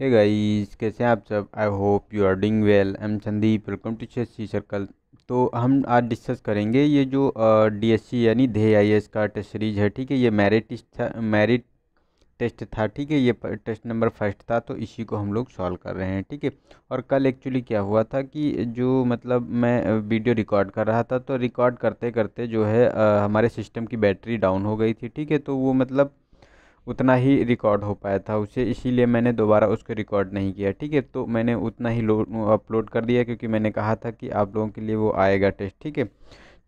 Hey guys कैसे हैं आप सब I hope you are doing well I am Sandeep welcome to share C circle तो हम आज डिस्कस करेंगे ये जो डीएससी यानी धे आई का टेस्ट सीरीज है ठीक है ये मेरिट टेस्ट था मेरिट टेस्ट था ठीक है ये टेस्ट नंबर फर्स्ट था तो इसी को हम लोग सॉल्व कर रहे हैं ठीक है और कल एक्चुअली क्या हुआ था कि जो मतलब मैं वीडियो रिकॉर्ड कर रहा था तो रिकॉर्ड करते करते जो है आ, हमारे सिस्टम की बैटरी डाउन हो गई थी ठीक है तो वो मतलब उतना ही रिकॉर्ड हो पाया था उसे इसीलिए मैंने दोबारा उसको रिकॉर्ड नहीं किया ठीक है तो मैंने उतना ही अपलोड कर दिया क्योंकि मैंने कहा था कि आप लोगों के लिए वो आएगा टेस्ट ठीक है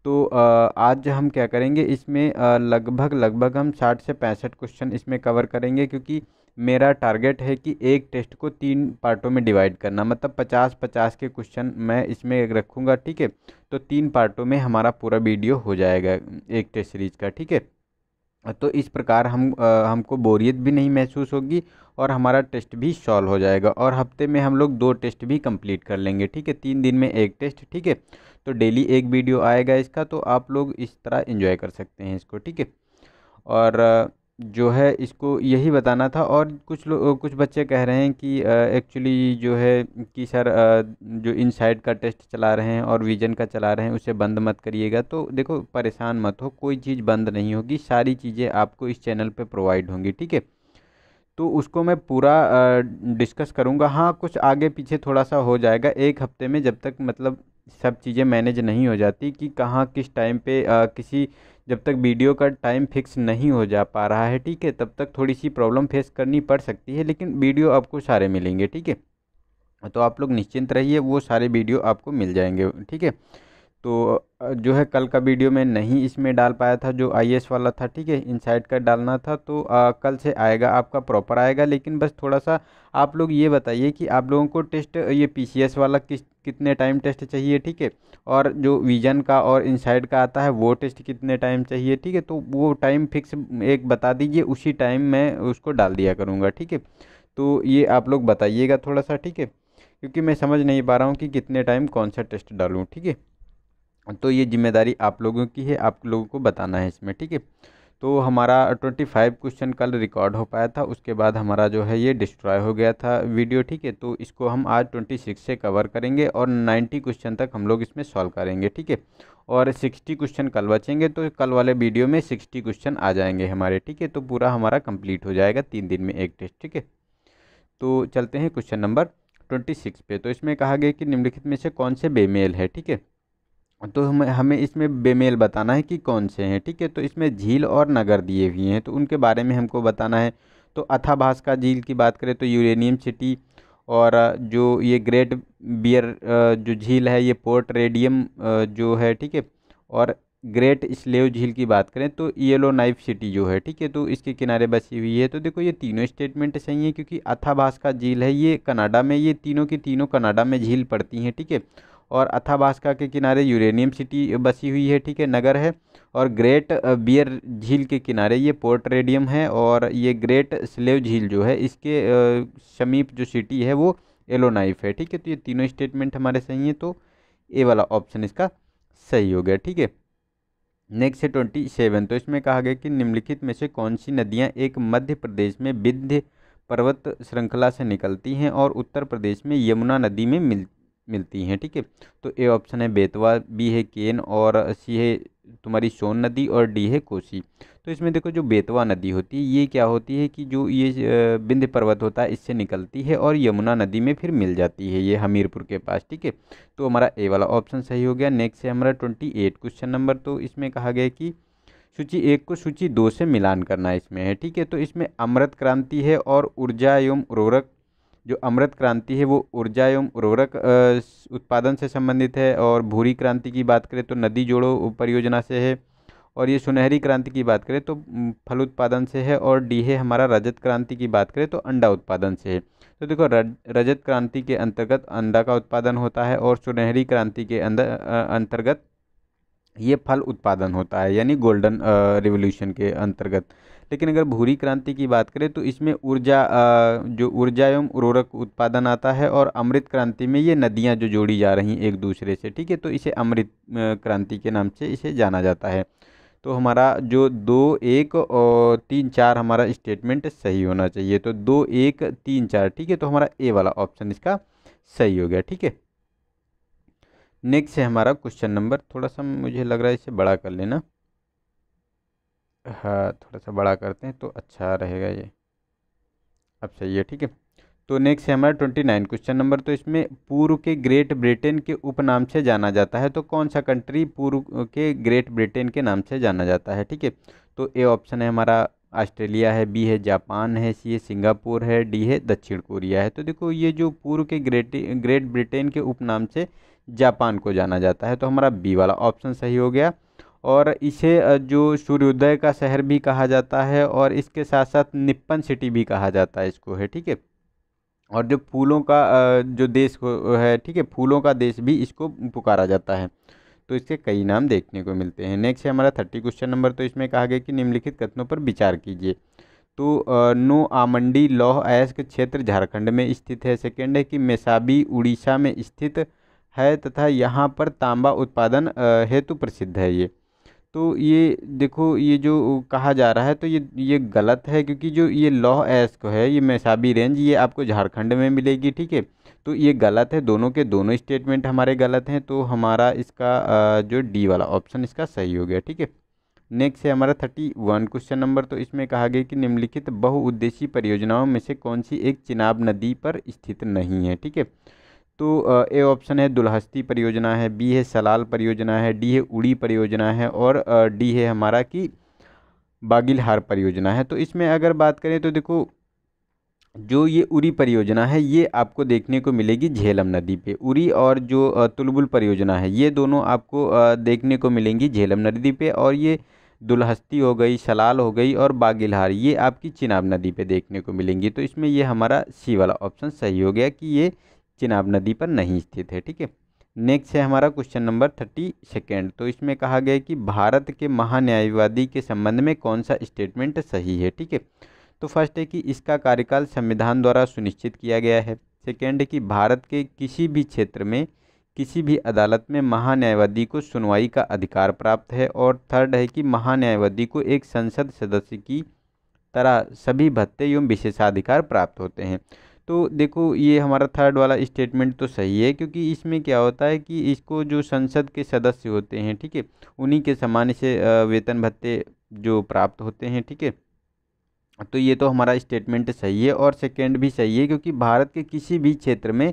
तो आज हम क्या करेंगे इसमें लगभग लगभग हम साठ से पैंसठ क्वेश्चन इसमें कवर करेंगे क्योंकि मेरा टारगेट है कि एक टेस्ट को तीन पार्टों में डिवाइड करना मतलब पचास पचास के क्वेश्चन मैं इसमें रखूँगा ठीक है तो तीन पार्टों में हमारा पूरा वीडियो हो जाएगा एक टेस्ट सीरीज का ठीक है तो इस प्रकार हम आ, हमको बोरियत भी नहीं महसूस होगी और हमारा टेस्ट भी सॉल्व हो जाएगा और हफ्ते में हम लोग दो टेस्ट भी कंप्लीट कर लेंगे ठीक है तीन दिन में एक टेस्ट ठीक है तो डेली एक वीडियो आएगा इसका तो आप लोग इस तरह इन्जॉय कर सकते हैं इसको ठीक है और जो है इसको यही बताना था और कुछ लोग कुछ बच्चे कह रहे हैं कि एक्चुअली जो है कि सर जो इनसाइड का टेस्ट चला रहे हैं और विजन का चला रहे हैं उसे बंद मत करिएगा तो देखो परेशान मत हो कोई चीज़ बंद नहीं होगी सारी चीज़ें आपको इस चैनल पे प्रोवाइड होंगी ठीक है तो उसको मैं पूरा डिस्कस करूँगा हाँ कुछ आगे पीछे थोड़ा सा हो जाएगा एक हफ्ते में जब तक मतलब सब चीज़ें मैनेज नहीं हो जाती कि कहाँ किस टाइम पर आ, किसी जब तक वीडियो का टाइम फिक्स नहीं हो जा पा रहा है ठीक है तब तक थोड़ी सी प्रॉब्लम फेस करनी पड़ सकती है लेकिन वीडियो आपको सारे मिलेंगे ठीक है तो आप लोग निश्चिंत रहिए वो सारे वीडियो आपको मिल जाएंगे ठीक है तो जो है कल का वीडियो मैं नहीं इसमें डाल पाया था जो आई वाला था ठीक है इनसाइड का डालना था तो आ, कल से आएगा आपका प्रॉपर आएगा लेकिन बस थोड़ा सा आप लोग ये बताइए कि आप लोगों को टेस्ट ये पी वाला किस कितने टाइम टेस्ट चाहिए ठीक है और जो विजन का और इनसाइड का आता है वो टेस्ट कितने टाइम चाहिए ठीक है तो वो टाइम फिक्स एक बता दीजिए उसी टाइम मैं उसको डाल दिया करूँगा ठीक है तो ये आप लोग बताइएगा थोड़ा सा ठीक है क्योंकि मैं समझ नहीं पा रहा हूँ कि कितने टाइम कौन सा टेस्ट डालूँ ठीक है तो ये जिम्मेदारी आप लोगों की है आप लोगों को बताना है इसमें ठीक है तो हमारा ट्वेंटी फाइव क्वेश्चन कल रिकॉर्ड हो पाया था उसके बाद हमारा जो है ये डिस्ट्रॉय हो गया था वीडियो ठीक है तो इसको हम आज ट्वेंटी सिक्स से कवर करेंगे और नाइन्टी क्वेश्चन तक हम लोग इसमें सॉल्व करेंगे ठीक है और सिक्सटी क्वेश्चन कल बचेंगे तो कल वाले वीडियो में सिक्सटी क्वेश्चन आ जाएंगे हमारे ठीक है तो पूरा हमारा कम्प्लीट हो जाएगा तीन दिन में एक टेस्ट ठीक है तो चलते हैं क्वेश्चन नंबर ट्वेंटी सिक्स पे तो इसमें कहा गया कि निम्नलिखित में से कौन से बेमेल है ठीक है तो हमें हमें इसमें बेमेल बताना है कि कौन से हैं ठीक है तो इसमें झील और नगर दिए हुए हैं तो उनके बारे में हमको बताना है तो अथाभास का झील की बात करें तो यूरेनियम सिटी और जो ये ग्रेट बियर जो झील है ये पोर्ट रेडियम जो है ठीक है और ग्रेट स्लेव झील की बात करें तो येलो नाइफ सिटी जो है ठीक है तो इसके किनारे बसी हुई है तो देखो ये तीनों स्टेटमेंट सही हैं क्योंकि अथाभास का झील है ये कनाडा में ये तीनों की तीनों कनाडा में झील पड़ती हैं ठीक है थीके? और अथाबास्का के किनारे यूरेनियम सिटी बसी हुई है ठीक है नगर है और ग्रेट बियर झील के किनारे ये पोर्ट रेडियम है और ये ग्रेट स्लेव झील जो है इसके समीप जो सिटी है वो एलोनाइफ है ठीक है तो ये तीनों स्टेटमेंट हमारे सही हैं तो ए वाला ऑप्शन इसका सही हो गया ठीक है नेक्स्ट है ट्वेंटी सेवन तो इसमें कहा गया कि निम्नलिखित में से कौन सी नदियाँ एक मध्य प्रदेश में विध्य पर्वत श्रृंखला से निकलती हैं और उत्तर प्रदेश में यमुना नदी में मिल मिलती हैं ठीक है तो ए ऑप्शन है बेतवा बी है केन और सी है तुम्हारी सोन नदी और डी है कोसी तो इसमें देखो जो बेतवा नदी होती है ये क्या होती है कि जो ये बिंध्य पर्वत होता है इससे निकलती है और यमुना नदी में फिर मिल जाती है ये हमीरपुर के पास ठीक है तो हमारा ए वाला ऑप्शन सही हो गया नेक्स्ट है हमारा ट्वेंटी एट क्वेश्चन नंबर तो इसमें कहा गया कि सूची एक को सूची दो से मिलान करना इसमें है ठीक है तो इसमें अमृत क्रांति है और ऊर्जा एवं उर्वरक जो अमृत क्रांति है वो ऊर्जा एवं उर्वरक उत्पादन से संबंधित है और भूरी क्रांति की बात करें तो नदी जोड़ो परियोजना से है और ये सुनहरी क्रांति की बात करें तो फल उत्पादन से है और डी है हमारा रजत क्रांति की बात करें तो अंडा उत्पादन से है तो देखो रजत क्रांति के अंतर्गत अंडा का उत्पादन होता है और सुनहरी क्रांति के अंदर अंतर्गत ये फल उत्पादन होता है यानी गोल्डन रिवोल्यूशन के अंतर्गत लेकिन अगर भूरी क्रांति की बात करें तो इसमें ऊर्जा जो ऊर्जा एवं उर्वरक उत्पादन आता है और अमृत क्रांति में ये नदियाँ जो जोड़ी जा रही एक दूसरे से ठीक है तो इसे अमृत क्रांति के नाम से इसे जाना जाता है तो हमारा जो दो एक और तीन चार हमारा स्टेटमेंट सही होना चाहिए तो दो एक तीन चार ठीक है तो हमारा ए वाला ऑप्शन इसका सही हो गया ठीक है नेक्स्ट है हमारा क्वेश्चन नंबर थोड़ा सा मुझे लग रहा है इसे बड़ा कर लेना हाँ थोड़ा सा बड़ा करते हैं तो अच्छा रहेगा ये अब सही है ठीक है तो नेक्स्ट है हमारा ट्वेंटी नाइन क्वेश्चन नंबर तो इसमें पूर्व के ग्रेट ब्रिटेन के उपनाम से जाना जाता है तो कौन सा कंट्री पूर्व के ग्रेट ब्रिटेन के नाम से जाना जाता है ठीक है तो ए ऑप्शन है हमारा ऑस्ट्रेलिया है बी है जापान है सी है सिंगापुर है डी है दक्षिण कोरिया है तो देखो ये जो पूर्व के ग्रेट ग्रेट ब्रिटेन के उपनाम से जापान को जाना जाता है तो हमारा बी वाला ऑप्शन सही हो गया और इसे जो सूर्योदय का शहर भी कहा जाता है और इसके साथ साथ निप्पन सिटी भी कहा जाता है इसको है ठीक है और जो फूलों का जो देश है ठीक है फूलों का देश भी इसको पुकारा जाता है तो इसके कई नाम देखने को मिलते हैं नेक्स्ट है हमारा थर्टी क्वेश्चन नंबर तो इसमें कहा गया कि निम्नलिखित कथनों पर विचार कीजिए तो नो आमंडी लौह अयस्क क्षेत्र झारखंड में स्थित है सेकेंड है कि मेसाबी उड़ीसा में स्थित है तथा यहाँ पर तांबा उत्पादन हेतु प्रसिद्ध है ये तो ये देखो ये जो कहा जा रहा है तो ये ये गलत है क्योंकि जो ये लौह एस्क है ये मैसाबी रेंज ये आपको झारखंड में मिलेगी ठीक है तो ये गलत है दोनों के दोनों स्टेटमेंट हमारे गलत हैं तो हमारा इसका जो डी वाला ऑप्शन इसका सही हो गया ठीक है नेक्स्ट है हमारा थर्टी वन क्वेश्चन नंबर तो इसमें कहा गया कि निम्नलिखित बहुउद्देशीय परियोजनाओं में से कौन सी एक चिनाब नदी पर स्थित नहीं है ठीक है तो ए ऑप्शन है दुलहस्ती परियोजना है बी है सलाल परियोजना है डी है उड़ी परियोजना है और डी है हमारा कि बागिलहार परियोजना है तो इसमें अगर बात करें तो देखो जो ये उरी परियोजना है ये आपको देखने को मिलेगी झेलम नदी पे उरी और जो तुलबुल परियोजना है ये दोनों आपको देखने को मिलेंगी झेलम नदी पे और ये दुलहस्ती हो गई सलाल हो गई और बागिलहार ये आपकी चिनाब नदी पे देखने को मिलेंगी तो इसमें ये हमारा सी वाला ऑप्शन सही हो गया कि ये चिनाब नदी पर नहीं स्थित है ठीक है नेक्स्ट है हमारा क्वेश्चन नंबर थर्टी सेकेंड तो इसमें कहा गया कि भारत के महान्यायवादी के संबंध में कौन सा स्टेटमेंट सही है ठीक है तो फर्स्ट है कि इसका कार्यकाल संविधान द्वारा सुनिश्चित किया गया है सेकेंड है कि भारत के किसी भी क्षेत्र में किसी भी अदालत में महान्यायवादी को सुनवाई का अधिकार प्राप्त है और थर्ड है कि महान्यायवादी को एक संसद सदस्य की तरह सभी भत्ते एवं विशेषाधिकार प्राप्त होते हैं तो देखो ये हमारा थर्ड वाला स्टेटमेंट तो सही है क्योंकि इसमें क्या होता है कि इसको जो संसद के सदस्य होते हैं ठीक है उन्हीं के सामान्य से वेतन भत्ते जो प्राप्त होते हैं ठीक है तो ये तो हमारा स्टेटमेंट सही है और सेकेंड भी सही है क्योंकि भारत के किसी भी क्षेत्र में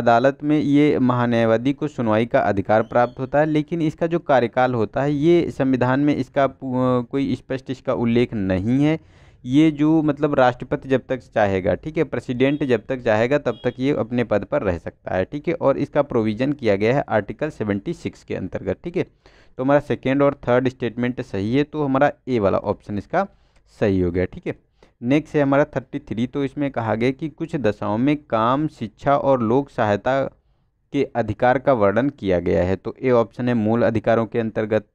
अदालत में ये महान्यायवादी को सुनवाई का अधिकार प्राप्त होता है लेकिन इसका जो कार्यकाल होता है ये संविधान में इसका कोई स्पष्ट इसका उल्लेख नहीं है ये जो मतलब राष्ट्रपति जब तक चाहेगा ठीक है प्रेसिडेंट जब तक चाहेगा तब तक ये अपने पद पर रह सकता है ठीक है और इसका प्रोविज़न किया गया है आर्टिकल सेवेंटी सिक्स के अंतर्गत ठीक है तो हमारा सेकेंड और थर्ड स्टेटमेंट सही है तो हमारा ए वाला ऑप्शन इसका सही हो गया ठीक है नेक्स्ट है हमारा थर्टी थ्री तो इसमें कहा गया कि कुछ दशाओं में काम शिक्षा और लोक सहायता के अधिकार का वर्णन किया गया है तो ए ऑप्शन है मूल अधिकारों के अंतर्गत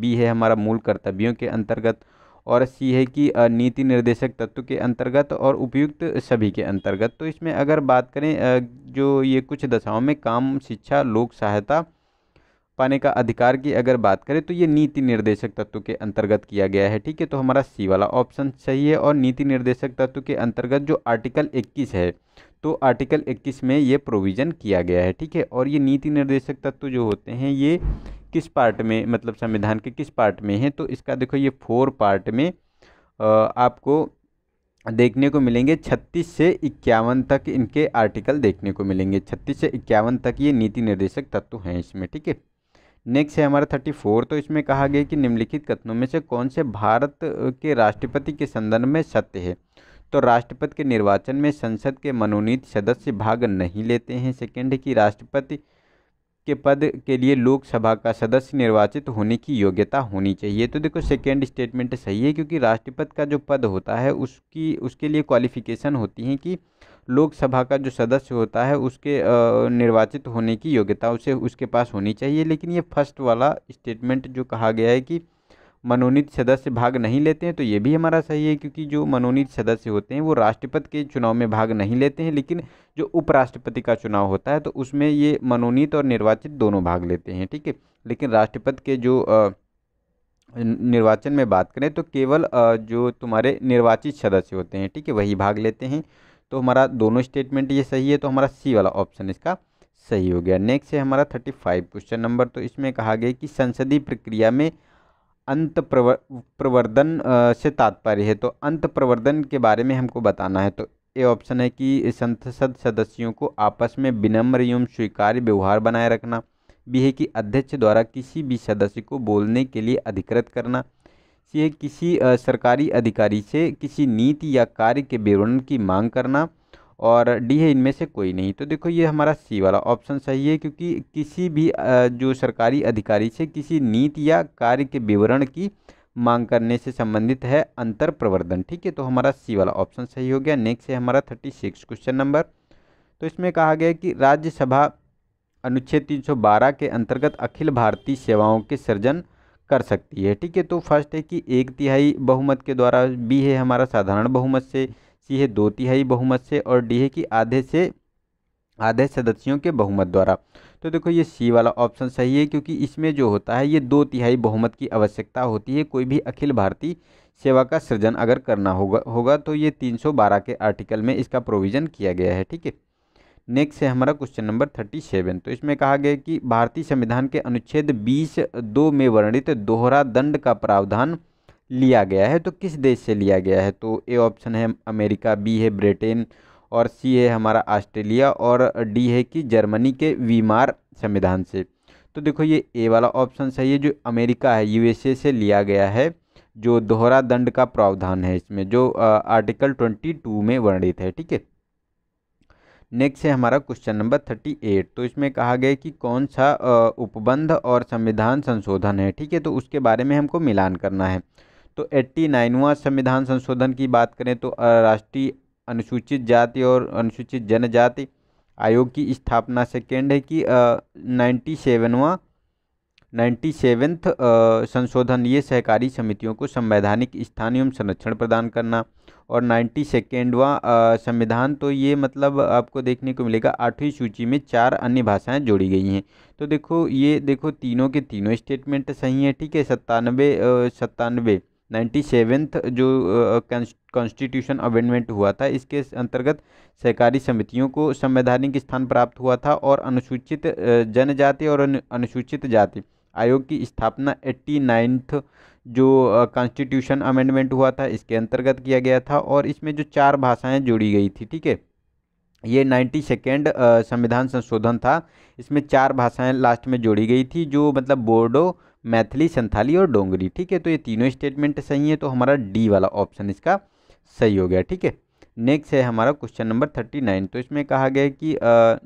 बी है हमारा मूल कर्तव्यों के अंतर्गत और सी है कि नीति निर्देशक तत्व के अंतर्गत और उपयुक्त सभी के अंतर्गत तो इसमें अगर बात करें जो ये कुछ दशाओं में काम शिक्षा लोक सहायता पाने का अधिकार की अगर बात करें तो ये नीति निर्देशक तत्व के अंतर्गत किया गया है ठीक है तो हमारा सी वाला ऑप्शन सही है और नीति निर्देशक तत्व के अंतर्गत जो आर्टिकल 21 है तो आर्टिकल 21 में ये प्रोविज़न किया गया है ठीक है और ये नीति निर्देशक तत्व जो होते हैं ये किस पार्ट में मतलब संविधान के किस पार्ट में है तो इसका देखो ये फोर पार्ट में आपको देखने को मिलेंगे छत्तीस से इक्यावन तक इनके आर्टिकल देखने को मिलेंगे छत्तीस से इक्यावन तक ये नीति निर्देशक तत्व हैं इसमें ठीक है नेक्स्ट है हमारा थर्टी फोर तो इसमें कहा गया कि निम्नलिखित कथनों में से कौन से भारत के राष्ट्रपति के संदर्भ में सत्य है तो राष्ट्रपति के निर्वाचन में संसद के मनोनीत सदस्य भाग नहीं लेते हैं सेकेंड है कि राष्ट्रपति के पद के लिए लोकसभा का सदस्य निर्वाचित होने की योग्यता होनी चाहिए तो देखो सेकेंड स्टेटमेंट सही है क्योंकि राष्ट्रपति का जो पद होता है उसकी उसके लिए क्वालिफिकेशन होती है कि लोकसभा का जो सदस्य होता है उसके निर्वाचित होने की योग्यता उसे उसके पास होनी चाहिए लेकिन ये फर्स्ट वाला स्टेटमेंट जो कहा गया है कि मनोनीत सदस्य भाग नहीं लेते हैं तो ये भी हमारा सही है क्योंकि जो मनोनीत सदस्य होते हैं वो राष्ट्रपति के चुनाव में भाग नहीं लेते हैं लेकिन जो उपराष्ट्रपति का चुनाव होता है तो उसमें ये मनोनीत और निर्वाचित दोनों भाग लेते हैं ठीक है लेकिन राष्ट्रपति के जो आ, निर्वाचन में बात करें तो केवल जो तुम्हारे निर्वाचित सदस्य होते हैं ठीक है वही भाग लेते हैं तो हमारा दोनों स्टेटमेंट ये सही है तो हमारा सी वाला ऑप्शन इसका सही हो गया नेक्स्ट है हमारा थर्टी फाइव क्वेश्चन नंबर तो इसमें कहा गया कि संसदीय प्रक्रिया में अंत प्रवर्धन से तात्पर्य है तो अंत प्रवर्धन के बारे में हमको बताना है तो ये ऑप्शन है कि संसद सदस्यों को आपस में विनम्र एवं स्वीकार्य व्यवहार बनाए रखना बी है कि अध्यक्ष द्वारा किसी भी सदस्य को बोलने के लिए अधिकृत करना सी है किसी सरकारी अधिकारी से किसी नीति या कार्य के विवरण की मांग करना और डी है इनमें से कोई नहीं तो देखो ये हमारा सी वाला ऑप्शन सही है क्योंकि किसी भी जो सरकारी अधिकारी से किसी नीति या कार्य के विवरण की मांग करने से संबंधित है अंतर प्रवर्धन ठीक है तो हमारा सी वाला ऑप्शन सही हो गया नेक्स्ट है हमारा थर्टी सिक्स क्वेश्चन नंबर तो इसमें कहा गया कि राज्यसभा अनुच्छेद बारह के अंतर्गत अखिल भारतीय सेवाओं के सृजन कर सकती है ठीक है तो फर्स्ट है कि एक तिहाई बहुमत के द्वारा बी है हमारा साधारण बहुमत से सी है दो तिहाई बहुमत से और डी है कि आधे से आधे सदस्यों के बहुमत द्वारा तो देखो ये सी वाला ऑप्शन सही है क्योंकि इसमें जो होता है ये दो तिहाई बहुमत की आवश्यकता होती है कोई भी अखिल भारतीय सेवा का सृजन अगर करना होगा होगा तो ये 312 के आर्टिकल में इसका प्रोविज़न किया गया है ठीक है नेक्स्ट है हमारा क्वेश्चन नंबर थर्टी सेवन तो इसमें कहा गया कि भारतीय संविधान के अनुच्छेद बीस दो में वर्णित दोहरा दंड का प्रावधान लिया गया है तो किस देश से लिया गया है तो ए ऑप्शन है अमेरिका बी है ब्रिटेन और सी है हमारा ऑस्ट्रेलिया और डी है कि जर्मनी के वीमार संविधान से तो देखो ये ए वाला ऑप्शन सही है जो अमेरिका है यूएसए से लिया गया है जो दोहरा दंड का प्रावधान है इसमें जो आर्टिकल ट्वेंटी टू में वर्णित है ठीक है नेक्स्ट है हमारा क्वेश्चन नंबर थर्टी एट तो इसमें कहा गया कि कौन सा उपबंध और संविधान संशोधन है ठीक है तो उसके बारे में हमको मिलान करना है तो एट्टी नाइनवा संविधान संशोधन की बात करें तो राष्ट्रीय अनुसूचित जाति और अनुसूचित जनजाति आयोग की स्थापना सेकेंड है कि नाइन्टी सेवनवा नाइन्टी सेवेंथ संशोधन ये सहकारी समितियों को संवैधानिक स्थान एवं संरक्षण प्रदान करना और नाइन्टी सेकेंडवा संविधान तो ये मतलब आपको देखने को मिलेगा आठवीं सूची में चार अन्य भाषाएं जोड़ी गई हैं तो देखो ये देखो तीनों के तीनों स्टेटमेंट सही हैं ठीक है सत्तानवे सत्तानवे नाइन्टी सेवेंथ जो कॉन्स्टिट्यूशन अमेंडमेंट हुआ था इसके अंतर्गत सहकारी समितियों को संवैधानिक स्थान प्राप्त हुआ था और अनुसूचित जनजाति और अनुसूचित जाति आयोग की स्थापना एट्टी नाइन्थ जो कॉन्स्टिट्यूशन अमेंडमेंट हुआ था इसके अंतर्गत किया गया था और इसमें जो चार भाषाएं जोड़ी गई थी ठीक है ये नाइन्टी सेकेंड संविधान संशोधन था इसमें चार भाषाएं लास्ट में जोड़ी गई थी जो मतलब बोडो मैथिली संथाली और डोंगरी ठीक है तो ये तीनों स्टेटमेंट सही है तो हमारा डी वाला ऑप्शन इसका सही हो गया ठीक है नेक्स्ट है हमारा क्वेश्चन नंबर थर्टी नाइन तो इसमें कहा गया कि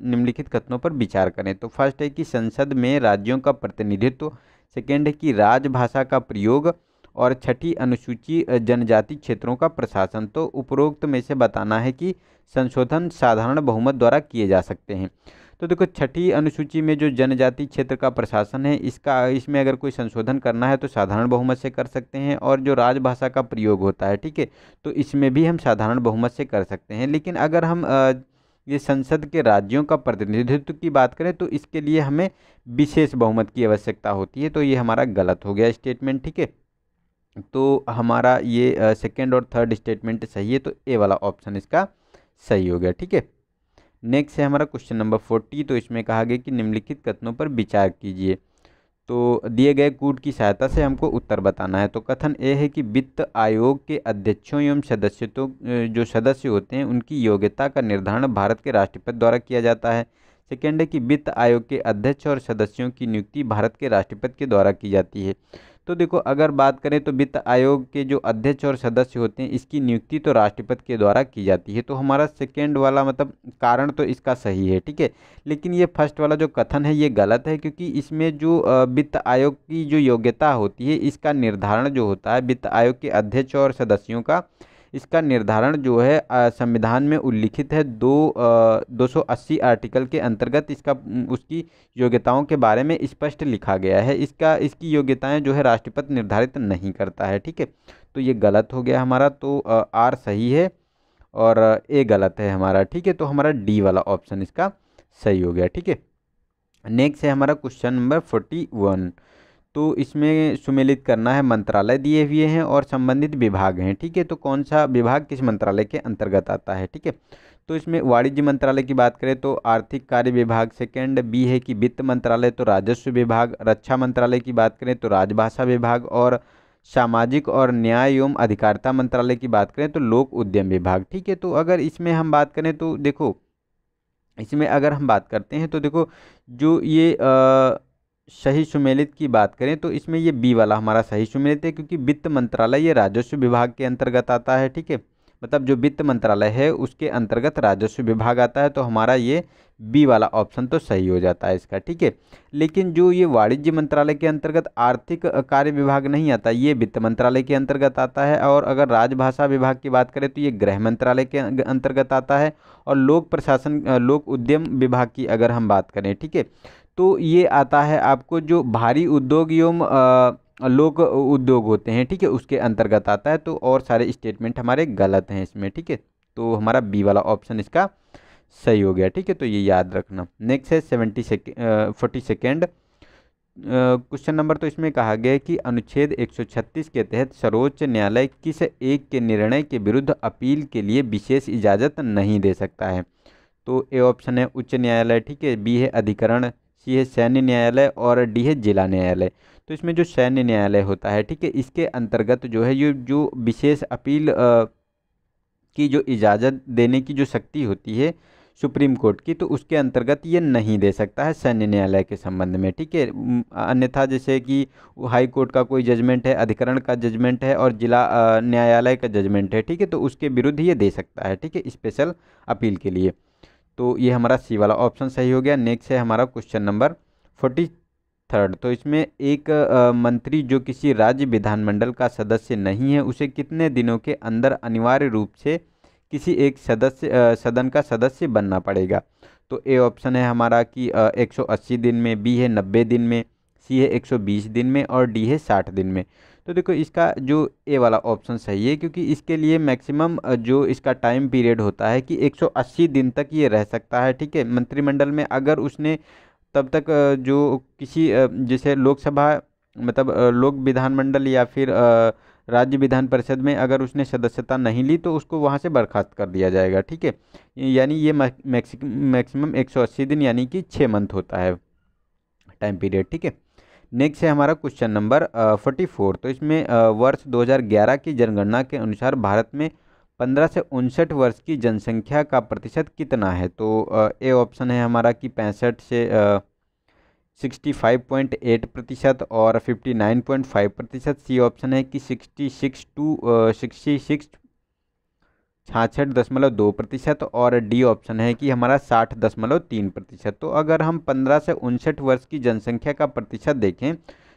निम्नलिखित कथनों पर विचार करें तो फर्स्ट है कि संसद में राज्यों का प्रतिनिधित्व सेकेंड है कि राजभाषा का प्रयोग और छठी अनुसूची जनजाति क्षेत्रों का प्रशासन तो उपरोक्त में से बताना है कि संशोधन साधारण बहुमत द्वारा किए जा सकते हैं तो देखो छठी अनुसूची में जो जनजाति क्षेत्र का प्रशासन है इसका इसमें अगर कोई संशोधन करना है तो साधारण बहुमत से कर सकते हैं और जो राजभाषा का प्रयोग होता है ठीक है तो इसमें भी हम साधारण बहुमत से कर सकते हैं लेकिन अगर हम ये संसद के राज्यों का प्रतिनिधित्व की बात करें तो इसके लिए हमें विशेष बहुमत की आवश्यकता होती है तो ये हमारा गलत हो गया स्टेटमेंट ठीक है तो हमारा ये सेकेंड और थर्ड स्टेटमेंट सही है तो ए वाला ऑप्शन इसका सही हो गया ठीक है नेक्स्ट है हमारा क्वेश्चन नंबर फोर्टी तो इसमें कहा गया कि निम्नलिखित कथनों पर विचार कीजिए तो दिए गए कूट की सहायता से हमको उत्तर बताना है तो कथन ए है कि वित्त आयोग के अध्यक्षों एवं सदस्यों तो जो सदस्य होते हैं उनकी योग्यता का निर्धारण भारत के राष्ट्रपति द्वारा किया जाता है सेकेंड है कि वित्त आयोग के अध्यक्ष और सदस्यों की नियुक्ति भारत के राष्ट्रपति के द्वारा की जाती है तो देखो अगर बात करें तो वित्त आयोग के जो अध्यक्ष और सदस्य होते हैं इसकी नियुक्ति तो राष्ट्रपति के द्वारा की जाती है तो हमारा सेकेंड वाला मतलब कारण तो इसका सही है ठीक है लेकिन ये फर्स्ट वाला जो कथन है ये गलत है क्योंकि इसमें जो वित्त आयोग की जो योग्यता होती है इसका निर्धारण जो होता है वित्त आयोग के अध्यक्ष और सदस्यों का इसका निर्धारण जो है संविधान में उल्लिखित है दो दो सौ अस्सी आर्टिकल के अंतर्गत इसका उसकी योग्यताओं के बारे में स्पष्ट लिखा गया है इसका इसकी योग्यताएं जो है राष्ट्रपति निर्धारित नहीं करता है ठीक है तो ये गलत हो गया हमारा तो आर सही है और ए गलत है हमारा ठीक है तो हमारा डी वाला ऑप्शन इसका सही हो गया ठीक है नेक्स्ट है हमारा क्वेश्चन नंबर फोर्टी वन तो इसमें सुमेलित करना है मंत्रालय दिए हुए हैं और संबंधित विभाग हैं ठीक है तो कौन सा विभाग किस मंत्रालय के अंतर्गत आता है ठीक है तो इसमें वाणिज्य मंत्रालय की बात करें तो आर्थिक कार्य विभाग सेकेंड बी है कि वित्त मंत्रालय तो राजस्व विभाग रक्षा मंत्रालय की बात करें तो राजभाषा विभाग और सामाजिक और न्याय एवं अधिकारिता मंत्रालय की बात करें तो लोक उद्यम विभाग ठीक है तो अगर इसमें हम बात करें तो देखो इसमें अगर हम बात करते हैं तो देखो जो ये आ, सही सुमेलित की बात करें तो इसमें ये बी वाला हमारा सही सुमेलित है क्योंकि वित्त मंत्रालय ये राजस्व विभाग के अंतर्गत आता है ठीक है मतलब जो वित्त मंत्रालय है उसके अंतर्गत राजस्व विभाग आता है तो हमारा ये बी वाला ऑप्शन तो सही हो जाता है इसका ठीक है लेकिन जो ये वाणिज्य मंत्रालय के अंतर्गत आर्थिक कार्य विभाग नहीं आता ये वित्त मंत्रालय के अंतर्गत आता है और अगर राजभाषा विभाग की बात करें तो ये गृह मंत्रालय के अंतर्गत आता है और लोक प्रशासन लोक उद्यम विभाग की अगर हम बात करें ठीक है तो ये आता है आपको जो भारी उद्योग एवं लोक उद्योग होते हैं ठीक है उसके अंतर्गत आता है तो और सारे स्टेटमेंट हमारे गलत हैं इसमें ठीक है तो हमारा बी वाला ऑप्शन इसका सही हो गया ठीक है तो ये याद रखना नेक्स्ट है seventy second forty second question number तो इसमें कहा गया कि अनुच्छेद 136 के तहत सर्वोच्च न्यायालय किस एक के निर्णय के विरुद्ध अपील के लिए विशेष इजाज़त नहीं दे सकता है तो ए ऑप्शन है उच्च न्यायालय ठीक है बी है अधिकरण सी है सैन्य न्यायालय और डी है जिला न्यायालय तो इसमें जो सैन्य न्यायालय होता है ठीक है इसके अंतर्गत जो है ये जो विशेष अपील आ, की जो इजाज़त देने की जो शक्ति होती है सुप्रीम कोर्ट की तो उसके अंतर्गत ये नहीं दे सकता है सैन्य न्यायालय के संबंध में ठीक है अन्यथा जैसे कि हाई कोर्ट का कोई जजमेंट है अधिकरण का जजमेंट है और जिला न्यायालय का जजमेंट है ठीक है तो उसके विरुद्ध ये दे सकता है ठीक है स्पेशल अपील के लिए तो ये हमारा सी वाला ऑप्शन सही हो गया नेक्स्ट है हमारा क्वेश्चन नंबर फोर्टी थर्ड तो इसमें एक मंत्री जो किसी राज्य विधानमंडल का सदस्य नहीं है उसे कितने दिनों के अंदर अनिवार्य रूप से किसी एक सदस्य सदन का सदस्य बनना पड़ेगा तो ए ऑप्शन है हमारा कि 180 दिन में बी है 90 दिन में सी है 120 दिन में और डी है 60 दिन में तो देखो इसका जो ए वाला ऑप्शन सही है क्योंकि इसके लिए मैक्सिमम जो इसका टाइम पीरियड होता है कि 180 दिन तक ये रह सकता है ठीक है मंत्रिमंडल में अगर उसने तब तक जो किसी जैसे लोकसभा मतलब लोक विधानमंडल या फिर राज्य विधान परिषद में अगर उसने सदस्यता नहीं ली तो उसको वहाँ से बर्खास्त कर दिया जाएगा ठीक है यानी ये मैक्सिमम 180 दिन यानी कि छः मंथ होता है टाइम पीरियड ठीक है नेक्स्ट है हमारा क्वेश्चन नंबर फोर्टी फोर तो इसमें वर्ष 2011 की जनगणना के अनुसार भारत में पंद्रह से उनसठ वर्ष की जनसंख्या का प्रतिशत कितना है तो ए ऑप्शन है हमारा कि पैंसठ से सिक्सटी फाइव पॉइंट एट प्रतिशत और फिफ्टी नाइन पॉइंट फाइव प्रतिशत सी ऑप्शन है कि sixty six two sixty six छाछठ दशमलव दो प्रतिशत और डी ऑप्शन है कि हमारा साठ दशमलव तीन प्रतिशत तो अगर हम पंद्रह से उनसठ वर्ष की जनसंख्या का प्रतिशत देखें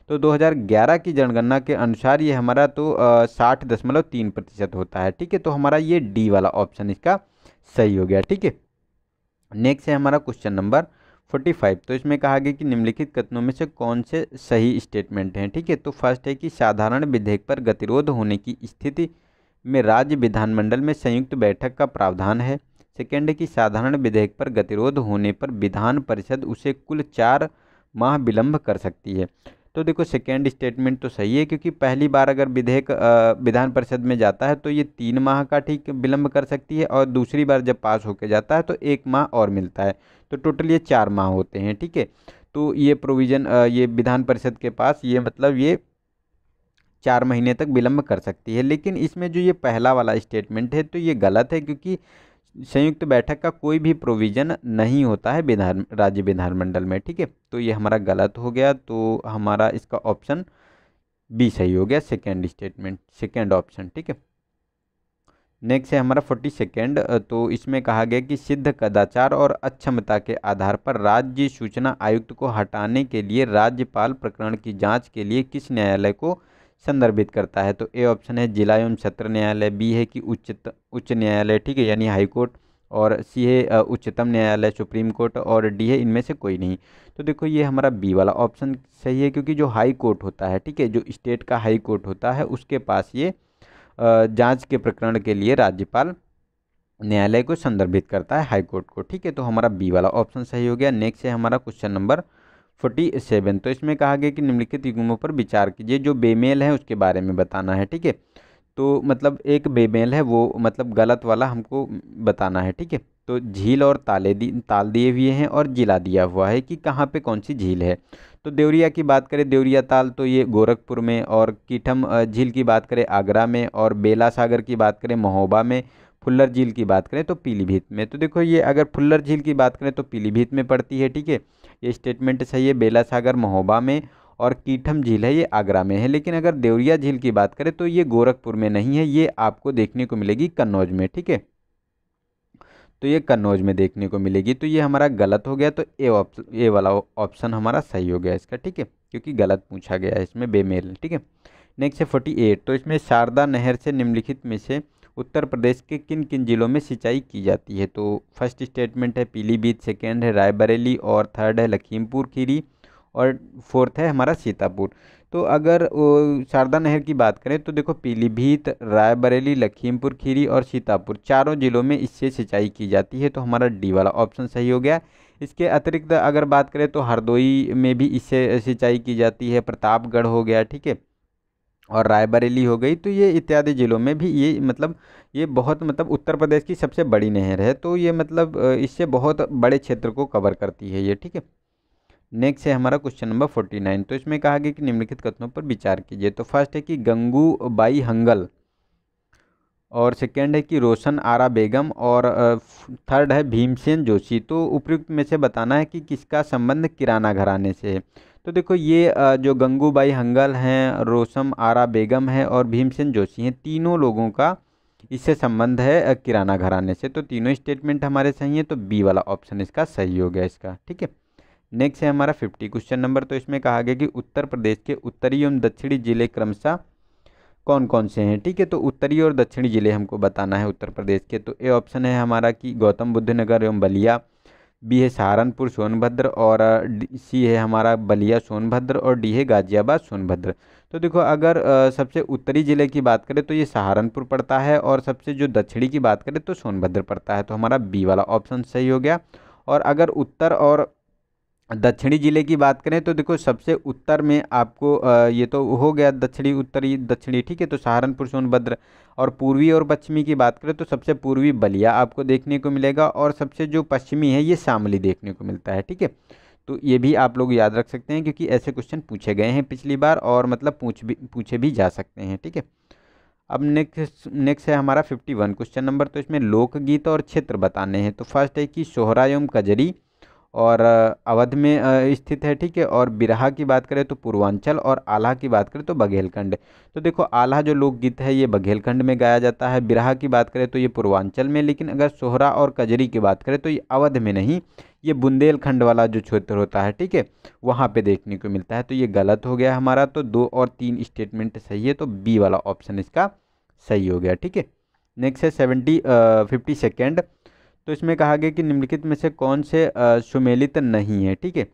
तो 2011 की जनगणना के अनुसार ये हमारा तो साठ दशमलव तीन प्रतिशत होता है ठीक है तो हमारा ये डी वाला ऑप्शन इसका सही हो गया ठीक है नेक्स्ट है हमारा क्वेश्चन नंबर फोर्टी फाइव तो इसमें कहा गया कि निम्नलिखित कथनों में से कौन से सही स्टेटमेंट हैं ठीक है तो फर्स्ट है कि साधारण विधेयक पर गतिरोध होने की स्थिति में राज्य विधानमंडल में संयुक्त बैठक का प्रावधान है सेकेंड की साधारण विधेयक पर गतिरोध होने पर विधान परिषद उसे कुल चार माह विलंब कर सकती है तो देखो सेकेंड स्टेटमेंट तो सही है क्योंकि पहली बार अगर विधेयक विधान परिषद में जाता है तो ये तीन माह का ठीक विलंब कर सकती है और दूसरी बार जब पास होकर जाता है तो एक माह और मिलता है तो टोटल ये चार माह होते हैं ठीक है तो ये प्रोविज़न ये विधान परिषद के पास ये मतलब ये चार महीने तक विलंब कर सकती है लेकिन इसमें जो ये पहला वाला स्टेटमेंट है तो ये गलत है क्योंकि संयुक्त बैठक का कोई भी प्रोविज़न नहीं होता है विधान राज्य विधानमंडल में ठीक है तो ये हमारा गलत हो गया तो हमारा इसका ऑप्शन बी सही हो गया सेकेंड स्टेटमेंट सेकेंड ऑप्शन ठीक है नेक्स्ट है हमारा फोर्टी सेकेंड तो इसमें कहा गया कि सिद्ध कदाचार और अक्षमता के आधार पर राज्य सूचना आयुक्त को हटाने के लिए राज्यपाल प्रकरण की जांच के लिए किस न्यायालय को संदर्भित करता है तो ए ऑप्शन है जिला एवं सत्र न्यायालय बी है कि उच्चत उच्च न्यायालय ठीक है यानी हाईकोर्ट और सी है उच्चतम न्यायालय सुप्रीम कोर्ट और डी है इनमें से कोई नहीं तो देखो ये हमारा बी वाला ऑप्शन सही है क्योंकि जो हाई कोर्ट होता है ठीक है जो स्टेट का हाई कोर्ट होता है उसके पास ये जांच के प्रकरण के लिए राज्यपाल न्यायालय को संदर्भित करता है हाई कोर्ट को ठीक है तो हमारा बी वाला ऑप्शन सही हो गया नेक्स्ट है हमारा क्वेश्चन नंबर फोर्टी सेवन तो इसमें कहा गया कि निम्नलिखित युग्मों पर विचार कीजिए जो बेमेल है उसके बारे में बताना है ठीक है तो मतलब एक बेमेल है वो मतलब गलत वाला हमको बताना है ठीक है तो झील और ताले दी ताल दिए हुए हैं और जिला दिया हुआ है कि कहाँ पे कौन सी झील है तो देवरिया की बात करें देवरिया ताल तो ये गोरखपुर में और कीठम झील की बात करें आगरा में और बेला सागर की बात करें महोबा में फुल्लर झील की बात करें तो पीलीभीत में तो देखो ये अगर फुल्लर झील की बात करें तो पीलीभीत में पड़ती है ठीक है ये स्टेटमेंट सही है बेला सागर महोबा में और कीठम झील है ये आगरा में है लेकिन अगर देवरिया झील की बात करें तो ये गोरखपुर में नहीं है ये आपको देखने को मिलेगी कन्नौज में ठीक है तो ये कन्नौज में देखने को मिलेगी तो ये हमारा गलत हो गया तो ए ऑप्शन ए वाला ऑप्शन हमारा सही हो गया इसका ठीक है क्योंकि गलत पूछा गया है इसमें बेमेल ठीक है नेक्स्ट है फोर्टी एट तो इसमें शारदा नहर से निम्नलिखित में से उत्तर प्रदेश के किन किन ज़िलों में सिंचाई की जाती है तो फर्स्ट स्टेटमेंट है पीलीभीत सेकेंड है रायबरेली और थर्ड है लखीमपुर खीरी और फोर्थ है हमारा सीतापुर तो अगर शारदा नहर की बात करें तो देखो पीलीभीत रायबरेली लखीमपुर खीरी और सीतापुर चारों ज़िलों में इससे सिंचाई की जाती है तो हमारा डी वाला ऑप्शन सही हो गया इसके अतिरिक्त अगर बात करें तो हरदोई में भी इससे सिंचाई की जाती है प्रतापगढ़ हो गया ठीक है और रायबरेली हो गई तो ये इत्यादि ज़िलों में भी ये मतलब ये बहुत मतलब उत्तर प्रदेश की सबसे बड़ी नहर है तो ये मतलब इससे बहुत बड़े क्षेत्र को कवर करती है ये ठीक है नेक्स्ट है हमारा क्वेश्चन नंबर फोर्टी नाइन तो इसमें कहा गया कि निम्नलिखित कथनों पर विचार कीजिए तो फर्स्ट है कि गंगू बाई हंगल और सेकेंड है कि रोशन आरा बेगम और थर्ड है भीमसेन जोशी तो उपयुक्त में से बताना है कि किसका संबंध किराना घराने से है तो देखो ये जो गंगूबाई हंगल हैं रोशम आरा बेगम है और भीमसेन जोशी हैं तीनों लोगों का इससे संबंध है किराना घराने से तो तीनों स्टेटमेंट हमारे सही हैं तो बी वाला ऑप्शन इसका सही हो गया इसका ठीक है नेक्स्ट है हमारा फिफ्टी क्वेश्चन नंबर तो इसमें कहा गया कि उत्तर प्रदेश के उत्तरी एवं दक्षिणी जिले क्रमशः कौन कौन से हैं ठीक है तो उत्तरी और दक्षिणी जिले हमको बताना है उत्तर प्रदेश के तो ए ऑप्शन है हमारा कि गौतम बुद्ध नगर एवं बलिया बी है सहारनपुर सोनभद्र और सी है हमारा बलिया सोनभद्र और डी है गाजियाबाद सोनभद्र तो देखो अगर सबसे उत्तरी ज़िले की बात करें तो ये सहारनपुर पड़ता है और सबसे जो दक्षिणी की बात करें तो सोनभद्र पड़ता है तो हमारा बी वाला ऑप्शन सही हो गया और अगर उत्तर और दक्षिणी ज़िले की बात करें तो देखो सबसे उत्तर में आपको ये तो हो गया दक्षिणी उत्तरी दक्षिणी ठीक है तो सहारनपुर सोनभद्र और पूर्वी और पश्चिमी की बात करें तो सबसे पूर्वी बलिया आपको देखने को मिलेगा और सबसे जो पश्चिमी है ये शामली देखने को मिलता है ठीक है तो ये भी आप लोग याद रख सकते हैं क्योंकि ऐसे क्वेश्चन पूछे गए हैं पिछली बार और मतलब पूछ भी पूछे भी जा सकते हैं ठीक है अब नेक्स्ट नेक्स्ट है हमारा फिफ्टी वन क्वेश्चन नंबर तो इसमें लोकगीत और क्षेत्र बताने हैं तो फर्स्ट है कि सोहरा एवं कजरी और अवध में स्थित है ठीक है और बिरहा की बात करें तो पूर्वांचल और आल्हा की बात करें तो बघेलखंड तो देखो आल्हा जो लोकगीत है ये बघेलखंड में गाया जाता है बिरहा की बात करें तो ये पूर्वांचल में लेकिन अगर सोहरा और कजरी की बात करें तो ये अवध में नहीं ये बुंदेलखंड वाला जो क्षेत्र होता है ठीक है वहाँ पर देखने को मिलता है तो ये गलत हो गया हमारा तो दो और तीन स्टेटमेंट सही है तो बी वाला ऑप्शन इसका सही हो गया ठीक है नेक्स्ट है सेवेंटी फिफ्टी सेकेंड तो इसमें कहा गया कि निम्नलिखित में से कौन से सुमेलित नहीं है ठीक है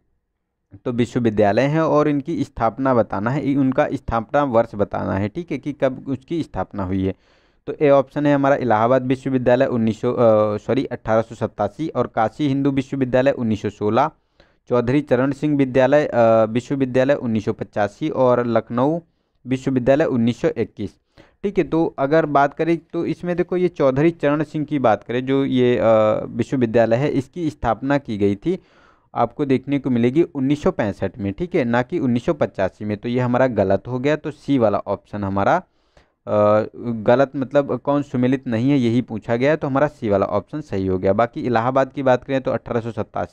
तो विश्वविद्यालय हैं और इनकी स्थापना बताना है उनका स्थापना वर्ष बताना है ठीक है कि कब उसकी स्थापना हुई है तो ए ऑप्शन है हमारा इलाहाबाद विश्वविद्यालय उन्नीस सॉरी अट्ठारह और काशी हिंदू विश्वविद्यालय उन्नीस चौधरी चरण सिंह विद्यालय विश्वविद्यालय उन्नीस और लखनऊ विश्वविद्यालय उन्नीस ठीक है तो अगर बात करें तो इसमें देखो ये चौधरी चरण सिंह की बात करें जो ये विश्वविद्यालय है इसकी स्थापना की गई थी आपको देखने को मिलेगी 1965 में ठीक है ना कि उन्नीस में तो ये हमारा गलत हो गया तो सी वाला ऑप्शन हमारा गलत मतलब कौन सुमिलित नहीं है यही पूछा गया तो हमारा सी वाला ऑप्शन सही हो गया बाकी इलाहाबाद की बात करें तो अठारह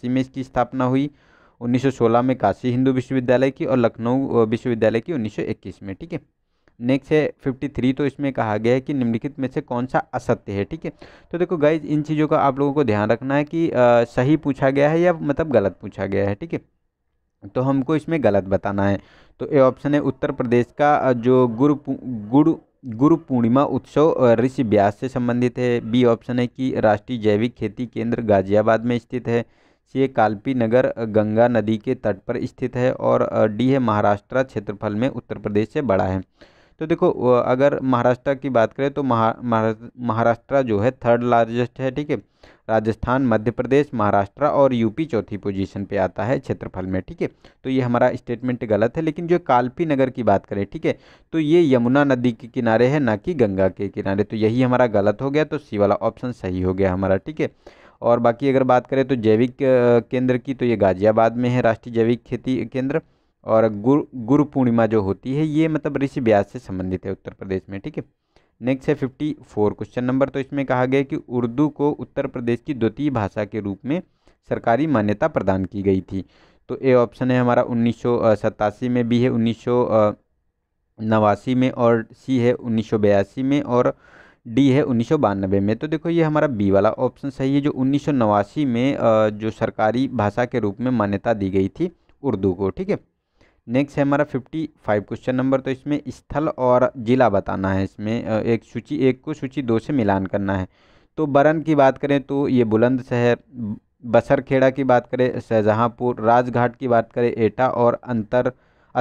में इसकी स्थापना हुई 1916 में काशी हिंदू विश्वविद्यालय की और लखनऊ विश्वविद्यालय की 1921 में ठीक है नेक्स्ट है फिफ्टी थ्री तो इसमें कहा गया है कि निम्नलिखित में से कौन सा असत्य है ठीक है तो देखो गाइज इन चीज़ों का आप लोगों को ध्यान रखना है कि आ, सही पूछा गया है या मतलब गलत पूछा गया है ठीक है तो हमको इसमें गलत बताना है तो ये ऑप्शन है उत्तर प्रदेश का जो गुरु गुरु गुरु पूर्णिमा उत्सव ऋषि व्यास से संबंधित है बी ऑप्शन है कि राष्ट्रीय जैविक खेती केंद्र गाजियाबाद में स्थित है सी कालपी नगर गंगा नदी के तट पर स्थित है और डी है महाराष्ट्र क्षेत्रफल में उत्तर प्रदेश से बड़ा है तो देखो अगर महाराष्ट्र की बात करें तो महा महाराष्ट्र जो है थर्ड लार्जेस्ट है ठीक है राजस्थान मध्य प्रदेश महाराष्ट्र और यूपी चौथी पोजीशन पे आता है क्षेत्रफल में ठीक है तो ये हमारा स्टेटमेंट गलत है लेकिन जो कालपी नगर की बात करें ठीक है तो ये यमुना नदी के किनारे है ना कि गंगा के किनारे तो यही हमारा गलत हो गया तो सी वाला ऑप्शन सही हो गया हमारा ठीक है और बाकी अगर बात करें तो जैविक केंद्र की तो ये गाज़ियाबाद में है राष्ट्रीय जैविक खेती केंद्र और गुरु गुरु पूर्णिमा जो होती है ये मतलब ऋषि ब्यास से संबंधित है उत्तर प्रदेश में ठीक है नेक्स्ट है फिफ्टी फोर क्वेश्चन नंबर तो इसमें कहा गया कि उर्दू को उत्तर प्रदेश की द्वितीय भाषा के रूप में सरकारी मान्यता प्रदान की गई थी तो ए ऑप्शन है हमारा उन्नीस में बी है उन्नीस नवासी में और सी है उन्नीस में और डी है उन्नीस में तो देखो ये हमारा बी वाला ऑप्शन सही है जो उन्नीस में जो सरकारी भाषा के रूप में मान्यता दी गई थी उर्दू को ठीक है नेक्स्ट है हमारा फिफ्टी फाइव क्वेश्चन नंबर तो इसमें स्थल और ज़िला बताना है इसमें एक सूची एक को सूची दो से मिलान करना है तो बरन की बात करें तो ये बुलंदशहर बसरखेड़ा की बात करें शाहजहाँपुर राजघाट की बात करें एटा और अंतर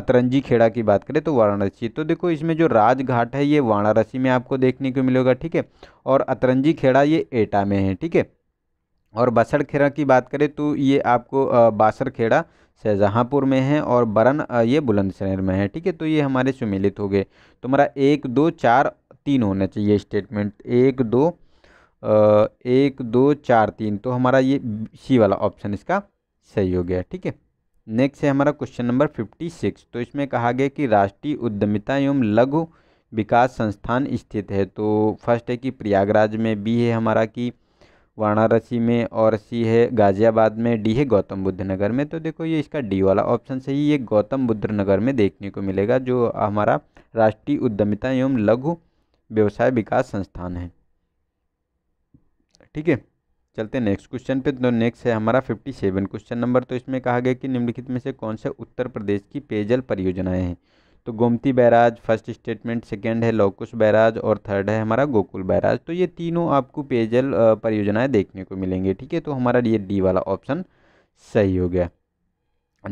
अतरंजी खेड़ा की बात करें तो वाराणसी तो देखो इसमें जो राजघाट है ये वाराणसी में आपको देखने को मिलेगा ठीक है और अतरंजी खेड़ा ये एटा में है ठीक है और बसड़ खेड़ा की बात करें तो ये आपको बासरखेड़ा शाहजहाँपुर में है और बरन ये बुलंदशहर में है ठीक है तो ये हमारे सम्मिलित हो गए तुम्हारा तो एक दो चार तीन होना चाहिए स्टेटमेंट एक दो एक दो चार तीन तो हमारा ये सी वाला ऑप्शन इसका सही हो गया ठीक है नेक्स्ट है हमारा क्वेश्चन नंबर फिफ्टी सिक्स तो इसमें कहा गया कि राष्ट्रीय उद्यमिता एवं लघु विकास संस्थान स्थित है तो फर्स्ट है कि प्रयागराज में बी है हमारा कि वाराणसी में और सी है गाज़ियाबाद में डी है गौतम बुद्ध नगर में तो देखो ये इसका डी वाला ऑप्शन सही ये गौतम बुद्ध नगर में देखने को मिलेगा जो हमारा राष्ट्रीय उद्यमिता एवं लघु व्यवसाय विकास संस्थान है ठीक है चलते नेक्स्ट क्वेश्चन पे तो नेक्स्ट है हमारा फिफ्टी सेवन क्वेश्चन नंबर तो इसमें कहा गया कि निम्नलिखित में से कौन से उत्तर प्रदेश की पेयजल परियोजनाएं हैं तो Gomti barrage first statement second है लौकुश बैराज और थर्ड है हमारा गोकुल बैराज तो ये तीनों आपको पेयजल परियोजनाएं देखने को मिलेंगे ठीक है तो हमारा ये डी वाला ऑप्शन सही हो गया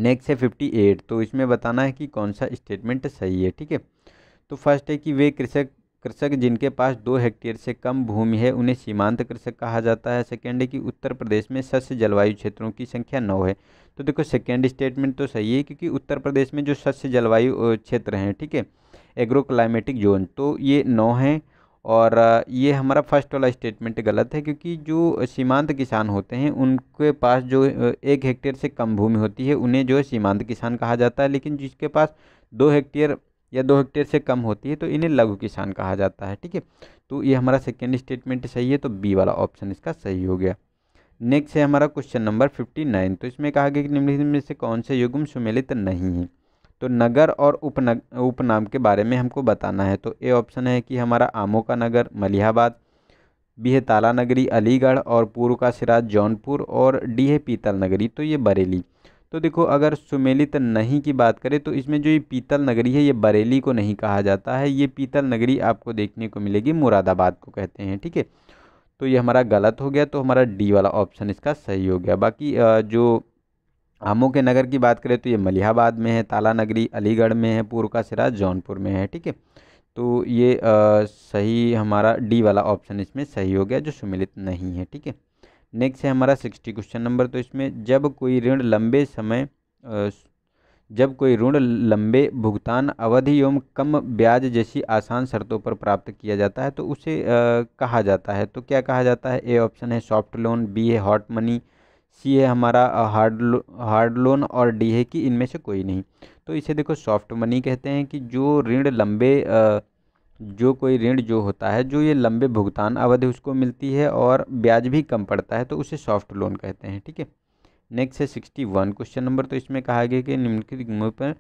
नेक्स्ट है फिफ्टी एट तो इसमें बताना है कि कौन सा स्टेटमेंट सही है ठीक है तो फर्स्ट है कि वे कृषक कृषक जिनके पास दो हेक्टेयर से कम भूमि है उन्हें सीमांत कृषक कहा जाता है सेकेंड है कि उत्तर प्रदेश में सस्य जलवायु क्षेत्रों की संख्या नौ है तो देखो सेकेंड स्टेटमेंट तो सही है क्योंकि उत्तर प्रदेश में जो सस्य जलवायु क्षेत्र हैं ठीक है एग्रो क्लाइमेटिक जोन तो ये नौ हैं और ये हमारा फर्स्ट वाला स्टेटमेंट गलत है क्योंकि जो सीमांत किसान होते हैं उनके पास जो एक हेक्टेयर से कम भूमि होती है उन्हें जो है सीमांत किसान कहा जाता है लेकिन जिसके पास दो हेक्टेयर या दो हेक्टेयर से कम होती है तो इन्हें लघु किसान कहा जाता है ठीक है तो ये हमारा सेकेंड स्टेटमेंट सही है तो बी वाला ऑप्शन इसका सही हो गया नेक्स्ट है हमारा क्वेश्चन नंबर फिफ्टी नाइन तो इसमें कहा गया कि निम्नलिखित में से कौन से युग्म सुमेलित नहीं है तो नगर और उपनग उपनाम के बारे में हमको बताना है तो ए ऑप्शन है कि हमारा आमो का नगर मलिहाबाद बी है ताला नगरी अलीगढ़ और पूर्व का सिराज जौनपुर और डी है पीतल नगरी तो ये बरेली तो देखो अगर सुमेलित नहीं की बात करें तो इसमें जो ये पीतल नगरी है ये बरेली को नहीं कहा जाता है ये पीतल नगरी आपको देखने को मिलेगी मुरादाबाद को कहते हैं ठीक है तो ये हमारा गलत हो गया तो हमारा डी वाला ऑप्शन इसका सही हो गया बाकी जो आमों के नगर की बात करें तो ये मलिहाबाद में है ताला नगरी अलीगढ़ में है पूर्व का सिरा जौनपुर में है ठीक है तो ये आ, सही हमारा डी वाला ऑप्शन इसमें सही हो गया जो सुमिलित नहीं है ठीक है नेक्स्ट है हमारा सिक्सटी क्वेश्चन नंबर तो इसमें जब कोई ऋण लंबे समय जब कोई ऋण लंबे भुगतान अवधि एवं कम ब्याज जैसी आसान शर्तों पर प्राप्त किया जाता है तो उसे कहा जाता है तो क्या कहा जाता है ए ऑप्शन है सॉफ्ट लोन बी है हॉट मनी सी है हमारा हार्ड लो हार्ड लोन और डी है कि इनमें से कोई नहीं तो इसे देखो सॉफ्ट मनी कहते हैं कि जो ऋण लंबे आ, जो कोई ऋण जो होता है जो ये लंबे भुगतान अवधि उसको मिलती है और ब्याज भी कम पड़ता है तो उसे सॉफ्ट लोन कहते हैं ठीक है नेक्स्ट है सिक्सटी वन क्वेश्चन नंबर तो इसमें कहा गया कि निम्नलिखित पर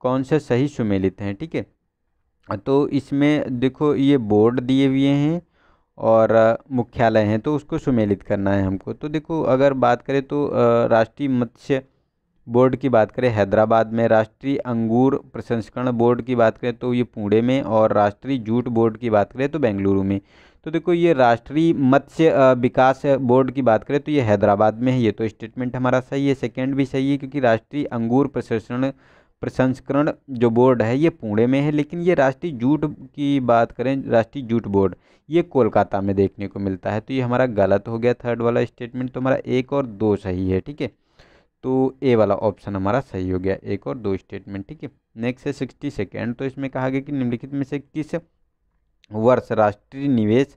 कौन से सही सुमेलित हैं ठीक है थीके? तो इसमें देखो ये बोर्ड दिए हुए हैं और मुख्यालय हैं तो उसको सुमेलित करना है हमको तो देखो अगर बात करें तो राष्ट्रीय मत्स्य बोर्ड की बात करें हैदराबाद में राष्ट्रीय अंगूर प्रसंस्करण बोर्ड की बात करें तो ये पुणे में और राष्ट्रीय जूट बोर्ड की बात करें तो बेंगलुरु में तो देखो ये राष्ट्रीय मत्स्य विकास बोर्ड की बात करें तो ये हैदराबाद में है ये तो स्टेटमेंट हमारा सही है सेकेंड भी सही है क्योंकि राष्ट्रीय अंगूर प्रसंस्करण प्रसंस्करण जो बोर्ड है ये पुणे में है लेकिन ये राष्ट्रीय जूट की बात करें राष्ट्रीय जूट बोर्ड ये कोलकाता में देखने को मिलता है तो ये हमारा गलत हो गया थर्ड वाला स्टेटमेंट तो हमारा एक और दो सही है ठीक है तो ए वाला ऑप्शन हमारा सही हो गया एक और दो स्टेटमेंट ठीक है नेक्स्ट है सिक्सटी सेकेंड तो इसमें कहा गया कि निम्नलिखित में से किस वर्ष राष्ट्रीय निवेश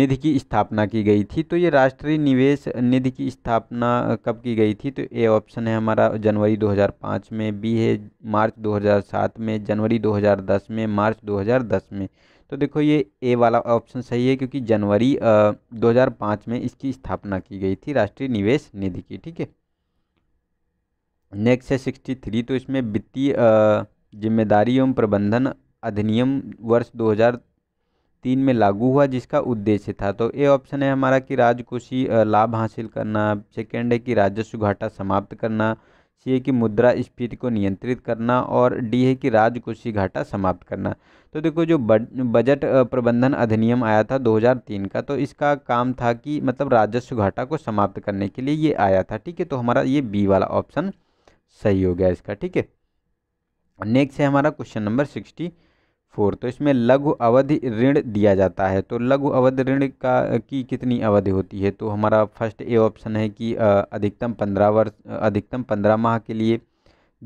निधि की स्थापना की गई थी तो ये राष्ट्रीय निवेश निधि की स्थापना कब की गई थी तो ए ऑप्शन है हमारा जनवरी 2005 में बी है मार्च 2007 में जनवरी 2010 में मार्च 2010 में तो देखो ये ए वाला ऑप्शन सही है क्योंकि जनवरी 2005 में इसकी स्थापना की गई थी राष्ट्रीय निवेश निधि की ठीक है नेक्स्ट है सिक्सटी थ्री तो इसमें वित्तीय जिम्मेदारी एवं प्रबंधन अधिनियम वर्ष 2003 में लागू हुआ जिसका उद्देश्य था तो ए ऑप्शन है हमारा कि राजकोषीय लाभ हासिल करना सेकेंड है कि राजस्व घाटा समाप्त करना सी है कि मुद्रा स्फीति को नियंत्रित करना और डी है कि राजकोषीय घाटा समाप्त करना तो देखो जो बजट प्रबंधन अधिनियम आया था 2003 का तो इसका काम था कि मतलब राजस्व घाटा को समाप्त करने के लिए ये आया था ठीक है तो हमारा ये बी वाला ऑप्शन सही हो गया इसका ठीक है नेक्स्ट है हमारा क्वेश्चन नंबर सिक्सटी फोर तो इसमें लघु अवधि ऋण दिया जाता है तो लघु अवधि ऋण का की कितनी अवधि होती है तो हमारा फर्स्ट ए ऑप्शन है कि अधिकतम पंद्रह वर्ष अधिकतम पंद्रह माह के लिए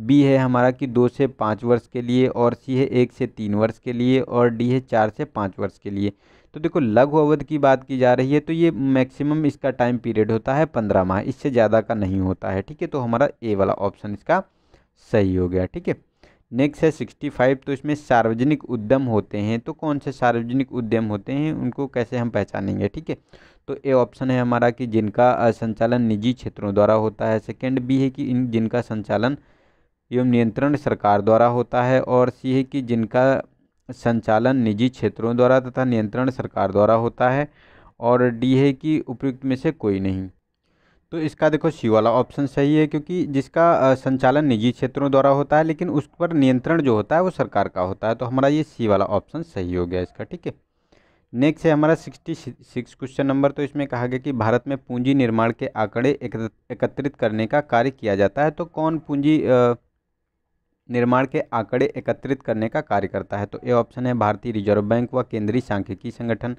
बी है हमारा कि दो से पाँच वर्ष के लिए और सी है एक से तीन वर्ष के लिए और डी है चार से पाँच वर्ष के लिए तो देखो लघु अवध की बात की जा रही है तो ये मैक्सिमम इसका टाइम पीरियड होता है पंद्रह माह इससे ज़्यादा का नहीं होता है ठीक है तो हमारा ए वाला ऑप्शन इसका सही हो गया ठीक है नेक्स्ट है सिक्सटी फाइव तो इसमें सार्वजनिक उद्यम होते हैं तो कौन से सार्वजनिक उद्यम होते हैं उनको कैसे हम पहचानेंगे ठीक है तो ए ऑप्शन है हमारा कि जिनका संचालन निजी क्षेत्रों द्वारा होता है सेकेंड बी है कि इन जिनका संचालन एवं नियंत्रण सरकार द्वारा होता है और सी है कि जिनका संचालन निजी क्षेत्रों द्वारा तथा नियंत्रण सरकार द्वारा होता है और डी है कि उपयुक्त में से कोई नहीं तो इसका देखो सी वाला ऑप्शन सही है क्योंकि जिसका संचालन निजी क्षेत्रों द्वारा होता है लेकिन उस पर नियंत्रण जो होता है वो सरकार का होता है तो हमारा ये सी वाला ऑप्शन सही हो गया इसका ठीक है नेक्स्ट है हमारा सिक्सटी सिक्स क्वेश्चन नंबर तो इसमें कहा गया कि भारत में पूंजी निर्माण के आंकड़े एकत्रित करने का कार्य किया जाता है तो कौन पूंजी आ, निर्माण के आंकड़े एकत्रित करने का कार्य करता है तो ए ऑप्शन है भारतीय रिजर्व बैंक व केंद्रीय सांख्यिकी संगठन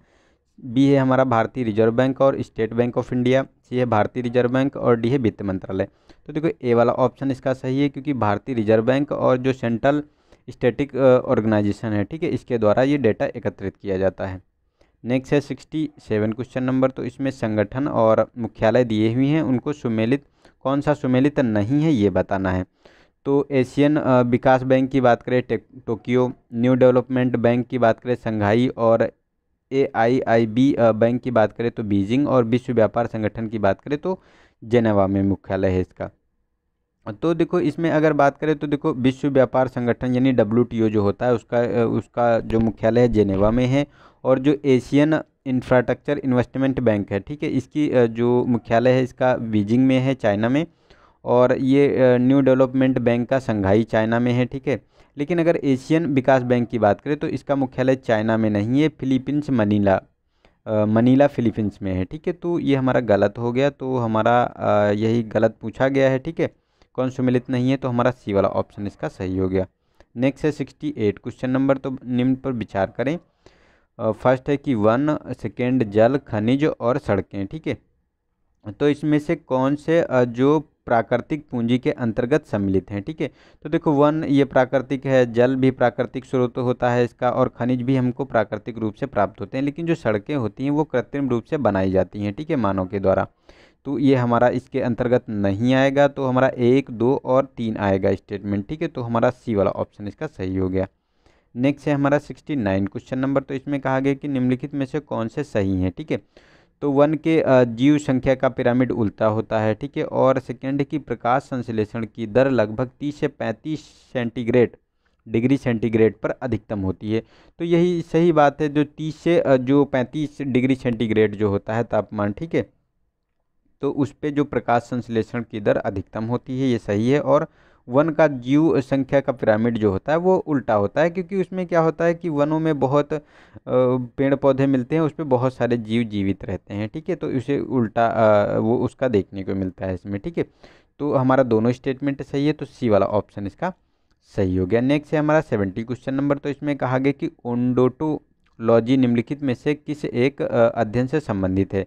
बी है हमारा भारतीय रिजर्व बैंक और state bank of India C है भारतीय रिजर्व बैंक और डी है वित्त मंत्रालय तो देखो ए वाला ऑप्शन इसका सही है क्योंकि भारतीय रिजर्व बैंक और जो सेंट्रल स्टेटिक ऑर्गेनाइजेशन है ठीक है इसके द्वारा ये डेटा एकत्रित किया जाता है नेक्स्ट है सिक्सटी सेवन क्वेश्चन नंबर तो इसमें संगठन और मुख्यालय दिए हुए हैं उनको सुमेलित कौन सा सुमेलित नहीं है ये बताना है तो एशियन विकास बैंक की बात करें टोक्यो न्यू डेवलपमेंट बैंक की बात करें संघाई और ए आई आई बी बैंक की बात करें तो बीजिंग और विश्व व्यापार संगठन की बात करें तो जेनेवा में मुख्यालय है इसका तो देखो इसमें अगर बात करें तो देखो विश्व व्यापार संगठन यानी डब्ल्यू जो होता है उसका उसका जो मुख्यालय है जेनेवा में है और जो एशियन इंफ्रास्ट्रक्चर इन्वेस्टमेंट बैंक है ठीक है इसकी जो मुख्यालय है इसका बीजिंग में है चाइना में और ये न्यू डेवलपमेंट बैंक का संघाई चाइना में है ठीक है लेकिन अगर एशियन विकास बैंक की बात करें तो इसका मुख्यालय चाइना में नहीं है फिलीपींस मनीला मनीला फिलीपींस में है ठीक है तो ये हमारा गलत हो गया तो हमारा यही गलत पूछा गया है ठीक है कौन सुमिलित नहीं है तो हमारा सी वाला ऑप्शन इसका सही हो गया नेक्स्ट है सिक्सटी एट क्वेश्चन नंबर तो निम्न पर विचार करें फर्स्ट है कि वन सेकेंड जल खनिज और सड़कें ठीक है तो इसमें से कौन से जो प्राकृतिक पूंजी के अंतर्गत सम्मिलित हैं ठीक है थीके? तो देखो वन ये प्राकृतिक है जल भी प्राकृतिक स्रोत होता है इसका और खनिज भी हमको प्राकृतिक रूप से प्राप्त होते हैं लेकिन जो सड़कें होती हैं वो कृत्रिम रूप से बनाई जाती हैं ठीक है मानव के द्वारा तो ये हमारा इसके अंतर्गत नहीं आएगा तो हमारा एक दो और तीन आएगा स्टेटमेंट ठीक है तो हमारा सी वाला ऑप्शन इसका सही हो गया नेक्स्ट है हमारा सिक्सटी नाइन क्वेश्चन नंबर तो इसमें कहा गया कि निम्नलिखित में से कौन से सही हैं ठीक है थीके? तो वन के जीव संख्या का पिरामिड उल्टा होता है ठीक है और सेकेंड की प्रकाश संश्लेषण की दर लगभग तीस से पैंतीस सेंटीग्रेड डिग्री सेंटीग्रेड पर अधिकतम होती है तो यही सही बात है जो तीस से जो पैंतीस डिग्री सेंटीग्रेड जो होता है तापमान ठीक है तो उस पर जो प्रकाश संश्लेषण की दर अधिकतम होती है ये सही है और वन का जीव संख्या का पिरामिड जो होता है वो उल्टा होता है क्योंकि उसमें क्या होता है कि वनों में बहुत पेड़ पौधे मिलते हैं उस पर बहुत सारे जीव जीवित रहते हैं ठीक है तो उसे उल्टा वो उसका देखने को मिलता है इसमें ठीक है तो हमारा दोनों स्टेटमेंट सही है तो सी वाला ऑप्शन इसका सही हो गया नेक्स्ट है हमारा सेवेंटी क्वेश्चन नंबर तो इसमें कहा गया कि ओंडोटोलॉजी निम्नलिखित में से किस एक अध्ययन से संबंधित है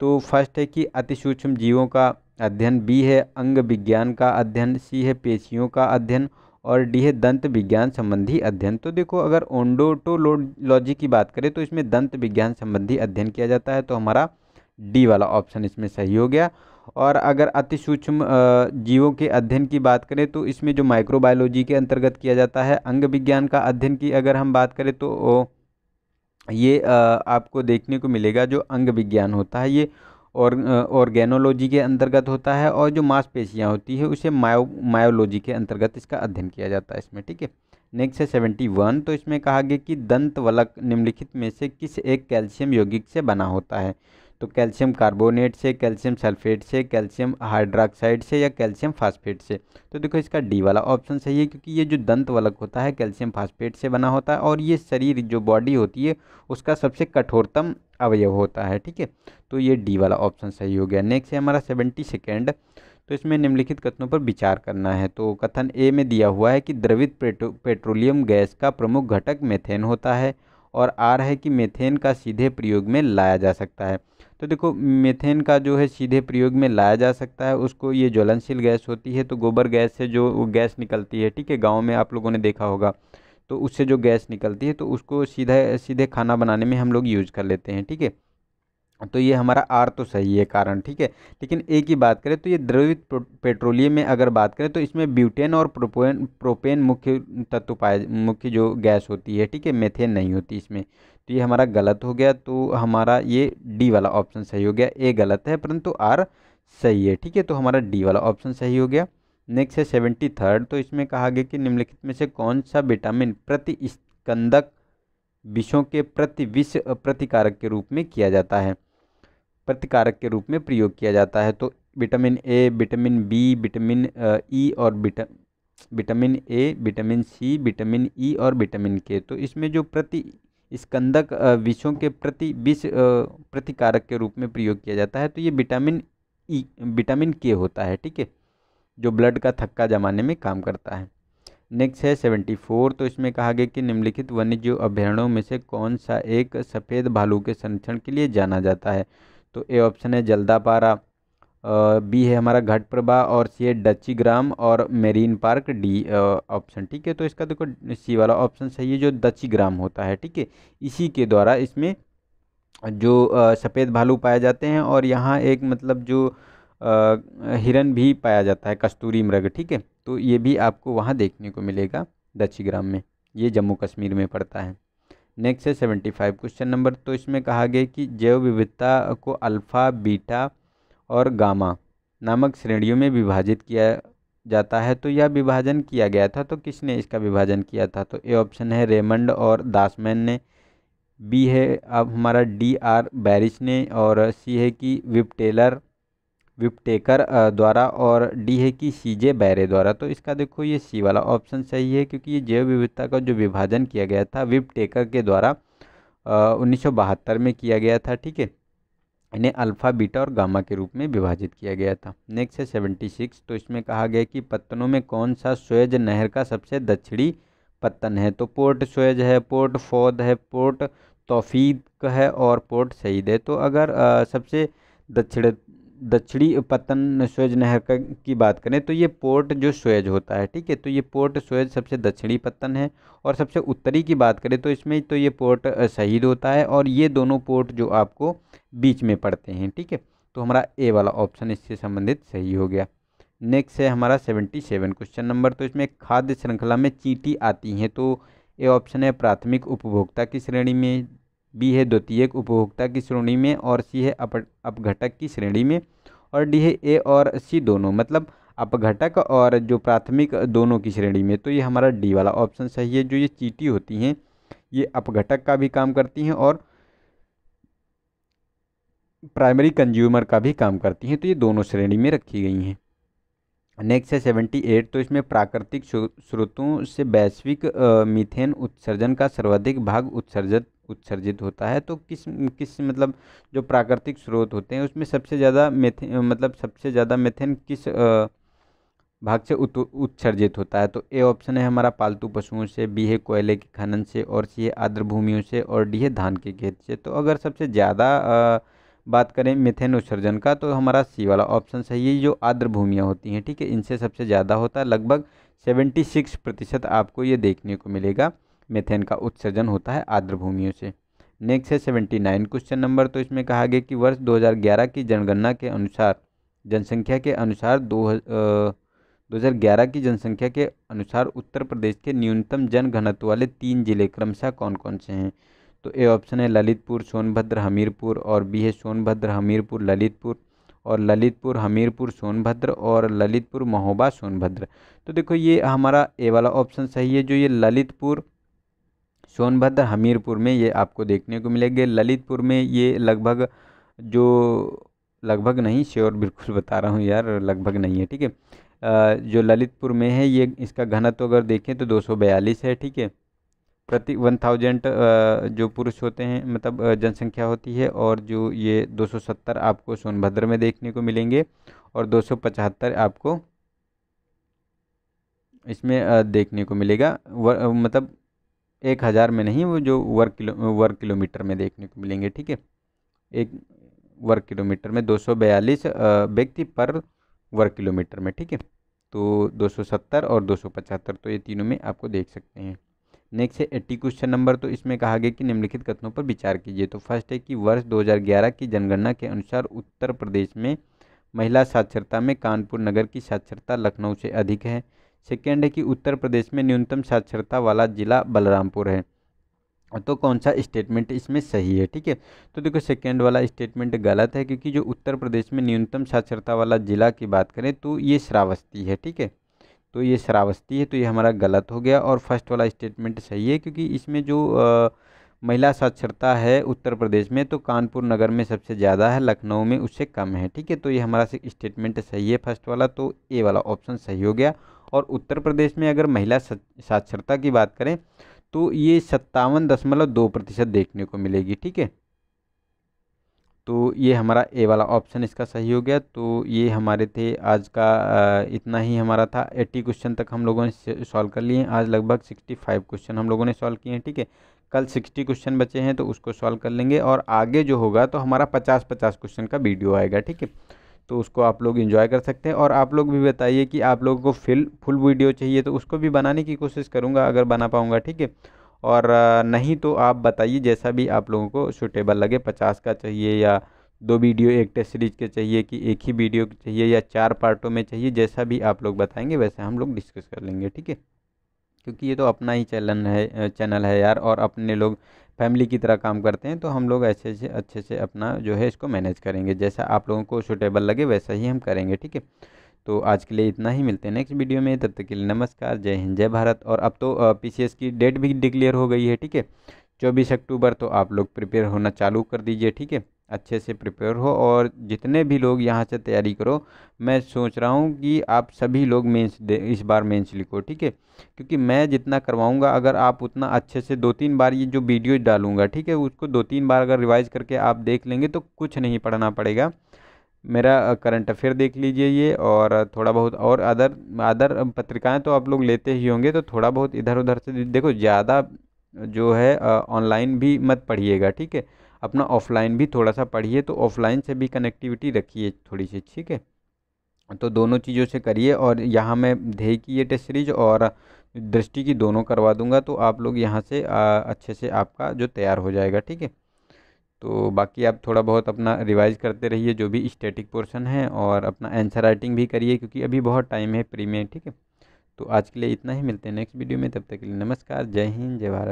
तो फर्स्ट है कि अति सूक्ष्म जीवों का अध्ययन बी है अंग विज्ञान का अध्ययन सी है पेशियों का अध्ययन और डी है दंत विज्ञान संबंधी अध्ययन तो देखो अगर ओंडोटोलॉजी की बात करें तो इसमें दंत विज्ञान संबंधी अध्ययन किया जाता है तो हमारा डी वाला ऑप्शन इसमें सही हो गया और अगर अति सूक्ष्म जीवों के अध्ययन की बात करें तो इसमें जो माइक्रोबायोलॉजी के अंतर्गत किया जाता है अंग विज्ञान का अध्ययन की अगर हम बात करें तो ये आपको देखने को मिलेगा जो अंग विज्ञान होता है ये और ऑर्गेनोलॉजी के अंतर्गत होता है और जो मांसपेशियाँ होती है उसे मायो मायोलॉजी के अंतर्गत इसका अध्ययन किया जाता है इसमें ठीक है नेक्स्ट है सेवेंटी वन तो इसमें कहा गया कि दंत वलक निम्नलिखित में से किस एक कैल्शियम यौगिक से बना होता है तो कैल्शियम कार्बोनेट से कैल्शियम सल्फेट से कैल्शियम हाइड्रोक्साइड से या कैल्शियम फास्फेट से तो देखो इसका डी वाला ऑप्शन सही है क्योंकि ये जो दंत वलक होता है कैल्शियम फास्फेट से बना होता है और ये शरीर जो बॉडी होती है उसका सबसे कठोरतम अवयव होता है ठीक है तो ये डी वाला ऑप्शन सही हो गया नेक्स्ट है हमारा सेवेंटी सेकेंड तो इसमें निम्नलिखित कथनों पर विचार करना है तो कथन ए में दिया हुआ है कि द्रवित पेट्रोलियम गैस का प्रमुख घटक मेथेन होता है और आर है कि मेथेन का सीधे प्रयोग में लाया जा सकता है तो देखो मेथेन का जो है सीधे प्रयोग में लाया जा सकता है उसको ये ज्वलनशील गैस होती है तो गोबर गैस से जो गैस निकलती है ठीक है गाँव में आप लोगों ने देखा होगा तो उससे जो गैस निकलती है तो उसको सीधा सीधे खाना बनाने में हम लोग यूज कर लेते हैं ठीक है तो ये हमारा आर तो सही है कारण ठीक है लेकिन ए की बात करें तो ये द्रवित पेट्रोलियम में अगर बात करें तो इसमें ब्यूटेन और प्रोपेन प्रोपेन मुख्य तत्व पाए मुख्य जो गैस होती है ठीक है मेथेन नहीं होती इसमें तो ये हमारा गलत हो गया तो हमारा ये डी वाला ऑप्शन सही हो गया ए गलत है परंतु आर सही है ठीक है तो हमारा डी वाला ऑप्शन सही हो गया नेक्स्ट है सेवेंटी थर्ड तो इसमें कहा गया कि निम्नलिखित में से कौन सा विटामिन प्रति स्कंदक विषों के प्रति विष प्रतिकारक के रूप में किया जाता है प्रतिकारक के रूप में प्रयोग किया जाता है तो vitamin A vitamin B vitamin E e और विटा vitamin A vitamin C vitamin E e और विटामिन के तो इसमें जो प्रति स्कंदक विषों के प्रति विष प्रतिकारक के रूप में प्रयोग किया जाता है तो ये विटामिन ई e, विटामिन के होता है ठीक है जो ब्लड का थक्का जमाने में काम करता है नेक्स्ट है सेवेंटी फोर तो इसमें कहा गया कि निम्नलिखित वन्यजीव अभ्यारण्यों में से कौन सा एक सफ़ेद भालू के संरक्षण के लिए जाना जाता है तो ए ऑप्शन है जल्दापारा बी है हमारा घट प्रभा और सी है डची ग्राम और मेरीन पार्क डी ऑप्शन ठीक है तो इसका देखो सी वाला ऑप्शन सही है जो डची ग्राम होता है ठीक है इसी के द्वारा इसमें जो सफ़ेद भालू पाए जाते हैं और यहाँ एक मतलब जो हिरन भी पाया जाता है कस्तूरी मृग ठीक है तो ये भी आपको वहाँ देखने को मिलेगा दक्षिग्राम में ये जम्मू कश्मीर में पड़ता है नेक्स्ट है सेवेंटी फाइव क्वेश्चन नंबर तो इसमें कहा गया कि जैव विविधता को अल्फ़ा बीटा और गामा नामक श्रेणियों में विभाजित किया जाता है तो यह विभाजन किया गया था तो किसने इसका विभाजन किया था तो ए ऑप्शन है रेमंड और दासमैन ने बी है अब हमारा डी आर बैरिश ने और सी है कि विप टेलर विपटेकर द्वारा और डी है कि सी जे बैरे द्वारा तो इसका देखो ये सी वाला ऑप्शन सही है क्योंकि ये जैव विविधता का जो विभाजन किया गया था विपटेकर के द्वारा उन्नीस में किया गया था ठीक है इन्हें अल्फ़ा बीटा और गामा के रूप में विभाजित किया गया था नेक्स्ट है सेवेंटी सिक्स तो इसमें कहा गया कि पत्तनों में कौन सा सोयज नहर का सबसे दक्षिणी पत्तन है तो पोर्ट सोयज है पोर्ट फौद है पोर्ट तोफीक है और पोर्ट सईद है तो अगर आ, सबसे दक्षिण दक्षिणी पतन स्वेज नहर का की बात करें तो ये पोर्ट जो स्वेज होता है ठीक है तो ये पोर्ट स्वेज सबसे दक्षिणी पत्तन है और सबसे उत्तरी की बात करें तो इसमें तो ये पोर्ट शहीद होता है और ये दोनों पोर्ट जो आपको बीच में पड़ते हैं ठीक है तो हमारा ए वाला ऑप्शन इससे संबंधित सही हो गया नेक्स्ट है हमारा सेवेंटी सेवन क्वेश्चन नंबर तो इसमें खाद्य श्रृंखला में चीटी आती हैं तो ये ऑप्शन है प्राथमिक उपभोक्ता की श्रेणी में बी है द्वितीयक उपभोक्ता की श्रेणी में और सी है अप अपघटक की श्रेणी में और डी है ए और सी दोनों मतलब अपघटक और जो प्राथमिक दोनों की श्रेणी में तो ये हमारा डी वाला ऑप्शन सही है जो ये चीटी होती हैं ये अपघटक का भी काम करती हैं और प्राइमरी कंज्यूमर का भी काम करती हैं तो ये दोनों श्रेणी में रखी गई हैं नेक्स्ट है सेवेंटी एट तो इसमें प्राकृतिक स्रोतों से वैश्विक मीथेन उत्सर्जन का सर्वाधिक भाग उत्सर्जित उत्सर्जित होता है तो किस किस मतलब जो प्राकृतिक स्रोत होते हैं उसमें सबसे ज़्यादा मेथेन मतलब सबसे ज़्यादा मेथेन किस भाग से उत्सर्जित होता है तो ए ऑप्शन है हमारा पालतू पशुओं से बी है कोयले के खनन से और सी है आर्द्र भूमियों से और डी है धान के खेत से तो अगर सबसे ज़्यादा बात करें मिथेन उत्सर्जन का तो हमारा सी वाला ऑप्शन सही है जो आर्द्र भूमियाँ होती हैं ठीक है इनसे सबसे ज़्यादा होता है लगभग सेवेंटी सिक्स प्रतिशत आपको ये देखने को मिलेगा मेथेन का उत्सर्जन होता है आर्द्र भूमियों से नेक्स्ट है सेवेंटी नाइन क्वेश्चन नंबर तो इसमें कहा गया कि वर्ष 2011 की जनगणना के अनुसार जनसंख्या के अनुसार दो दो हज़ार ग्यारह की जनसंख्या के अनुसार उत्तर प्रदेश के न्यूनतम जन घनत्व वाले तीन जिले क्रमशः कौन कौन से हैं तो ए ऑप्शन है ललितपुर सोनभद्र हमीरपुर और बी है सोनभद्र हमीरपुर ललितपुर और ललितपुर हमीरपुर सोनभद्र और ललितपुर महोबा सोनभद्र तो देखो ये हमारा ए वाला ऑप्शन सही है जो ये ललितपुर सोनभद्र हमीरपुर में ये आपको देखने को मिलेंगे ललितपुर में ये लगभग जो लगभग नहीं श्योर बिल्कुल बता रहा हूँ यार लगभग नहीं है ठीक है जो ललितपुर में है ये इसका घनत्व अगर देखें तो 242 है ठीक है प्रति वन थाउजेंड जो पुरुष होते हैं मतलब जनसंख्या होती है और जो ये 270 आपको सोनभद्र में देखने को मिलेंगे और 275 आपको इसमें देखने को मिलेगा मतलब एक हज़ार में नहीं वो जो वर्ग किलो वर्ग किलोमीटर में देखने को मिलेंगे ठीक है एक वर्ग किलोमीटर में दो सौ बयालीस व्यक्ति पर वर्ग किलोमीटर में ठीक है तो दो सौ सत्तर और दो सौ पचहत्तर तो ये तीनों में आपको देख सकते हैं नेक्स्ट है एट्टी क्वेश्चन नंबर तो इसमें कहा गया कि निम्नलिखित कथनों पर विचार कीजिए तो फर्स्ट है कि वर्ष 2011 की जनगणना के अनुसार उत्तर प्रदेश में महिला साक्षरता में कानपुर नगर की साक्षरता लखनऊ से अधिक है सेकेंड है कि उत्तर प्रदेश में न्यूनतम साक्षरता वाला ज़िला बलरामपुर है तो कौन सा स्टेटमेंट इसमें सही है ठीक है तो देखो सेकेंड वाला स्टेटमेंट गलत है क्योंकि जो उत्तर प्रदेश में न्यूनतम साक्षरता वाला ज़िला की बात करें तो ये श्रावस्ती है ठीक है तो ये श्रावस्ती है तो ये हमारा गलत हो गया और फर्स्ट वाला स्टेटमेंट सही है क्योंकि इसमें जो आ, महिला साक्षरता है उत्तर प्रदेश में तो कानपुर नगर में सबसे ज़्यादा है लखनऊ में उससे कम है ठीक है तो ये हमारा स्टेटमेंट सही है फर्स्ट वाला तो ए वाला ऑप्शन सही हो गया और उत्तर प्रदेश में अगर महिला साक्षरता की बात करें तो ये सत्तावन दशमलव दो प्रतिशत देखने को मिलेगी ठीक है तो ये हमारा ए वाला ऑप्शन इसका सही हो गया तो ये हमारे थे आज का इतना ही हमारा था एट्टी क्वेश्चन तक हम लोगों ने सॉल्व कर लिए आज लगभग सिक्सटी फाइव क्वेश्चन हम लोगों ने सॉल्व किए हैं ठीक है कल सिक्सटी क्वेश्चन बचे हैं तो उसको सॉल्व कर लेंगे और आगे जो होगा तो हमारा पचास पचास क्वेश्चन का वीडियो आएगा ठीक है तो उसको आप लोग इन्जॉय कर सकते हैं और आप लोग भी बताइए कि आप लोगों को फिल फुल वीडियो चाहिए तो उसको भी बनाने की कोशिश करूँगा अगर बना पाऊँगा ठीक है और नहीं तो आप बताइए जैसा भी आप लोगों को सूटेबल लगे पचास का चाहिए या दो वीडियो एक टेस्ट सीरीज के चाहिए कि एक ही वीडियो के चाहिए या चार पार्टों में चाहिए जैसा भी आप लोग बताएंगे वैसे हम लोग डिस्कस कर लेंगे ठीक है क्योंकि ये तो अपना ही चैनल है चैनल है यार और अपने लोग फैमिली की तरह काम करते हैं तो हम लोग ऐसे से अच्छे से अपना जो है इसको मैनेज करेंगे जैसा आप लोगों को सुटेबल लगे वैसा ही हम करेंगे ठीक है तो आज के लिए इतना ही मिलते हैं नेक्स्ट वीडियो में तब तक के लिए नमस्कार जय हिंद जय भारत और अब तो पीसीएस की डेट भी डिक्लेयर हो गई है ठीक है चौबीस अक्टूबर तो आप लोग प्रिपेयर होना चालू कर दीजिए ठीक है अच्छे से प्रिपेयर हो और जितने भी लोग यहाँ से तैयारी करो मैं सोच रहा हूँ कि आप सभी लोग मेंस दे इस बार मेंस लिखो ठीक है क्योंकि मैं जितना करवाऊँगा अगर आप उतना अच्छे से दो तीन बार ये जो वीडियो डालूँगा ठीक है उसको दो तीन बार अगर रिवाइज करके आप देख लेंगे तो कुछ नहीं पढ़ना पड़ेगा मेरा करंट अफेयर देख लीजिए ये और थोड़ा बहुत और अदर अदर पत्रिकाएँ तो आप लोग लेते ही होंगे तो थोड़ा बहुत इधर उधर से देखो ज़्यादा जो है ऑनलाइन भी मत पढ़िएगा ठीक है अपना ऑफलाइन भी थोड़ा सा पढ़िए तो ऑफलाइन से भी कनेक्टिविटी रखिए थोड़ी सी ठीक है तो दोनों चीज़ों से करिए और यहाँ मैं ध्येय की ये टेस्ट सीरीज और दृष्टि की दोनों करवा दूंगा तो आप लोग यहाँ से आ, अच्छे से आपका जो तैयार हो जाएगा ठीक है तो बाकी आप थोड़ा बहुत अपना रिवाइज करते रहिए जो भी स्टैटिक पोर्शन है और अपना आंसर राइटिंग भी करिए क्योंकि अभी बहुत टाइम है प्री में ठीक है तो आज के लिए इतना ही मिलते हैं नेक्स्ट वीडियो में तब तक के लिए नमस्कार जय हिंद जय भारत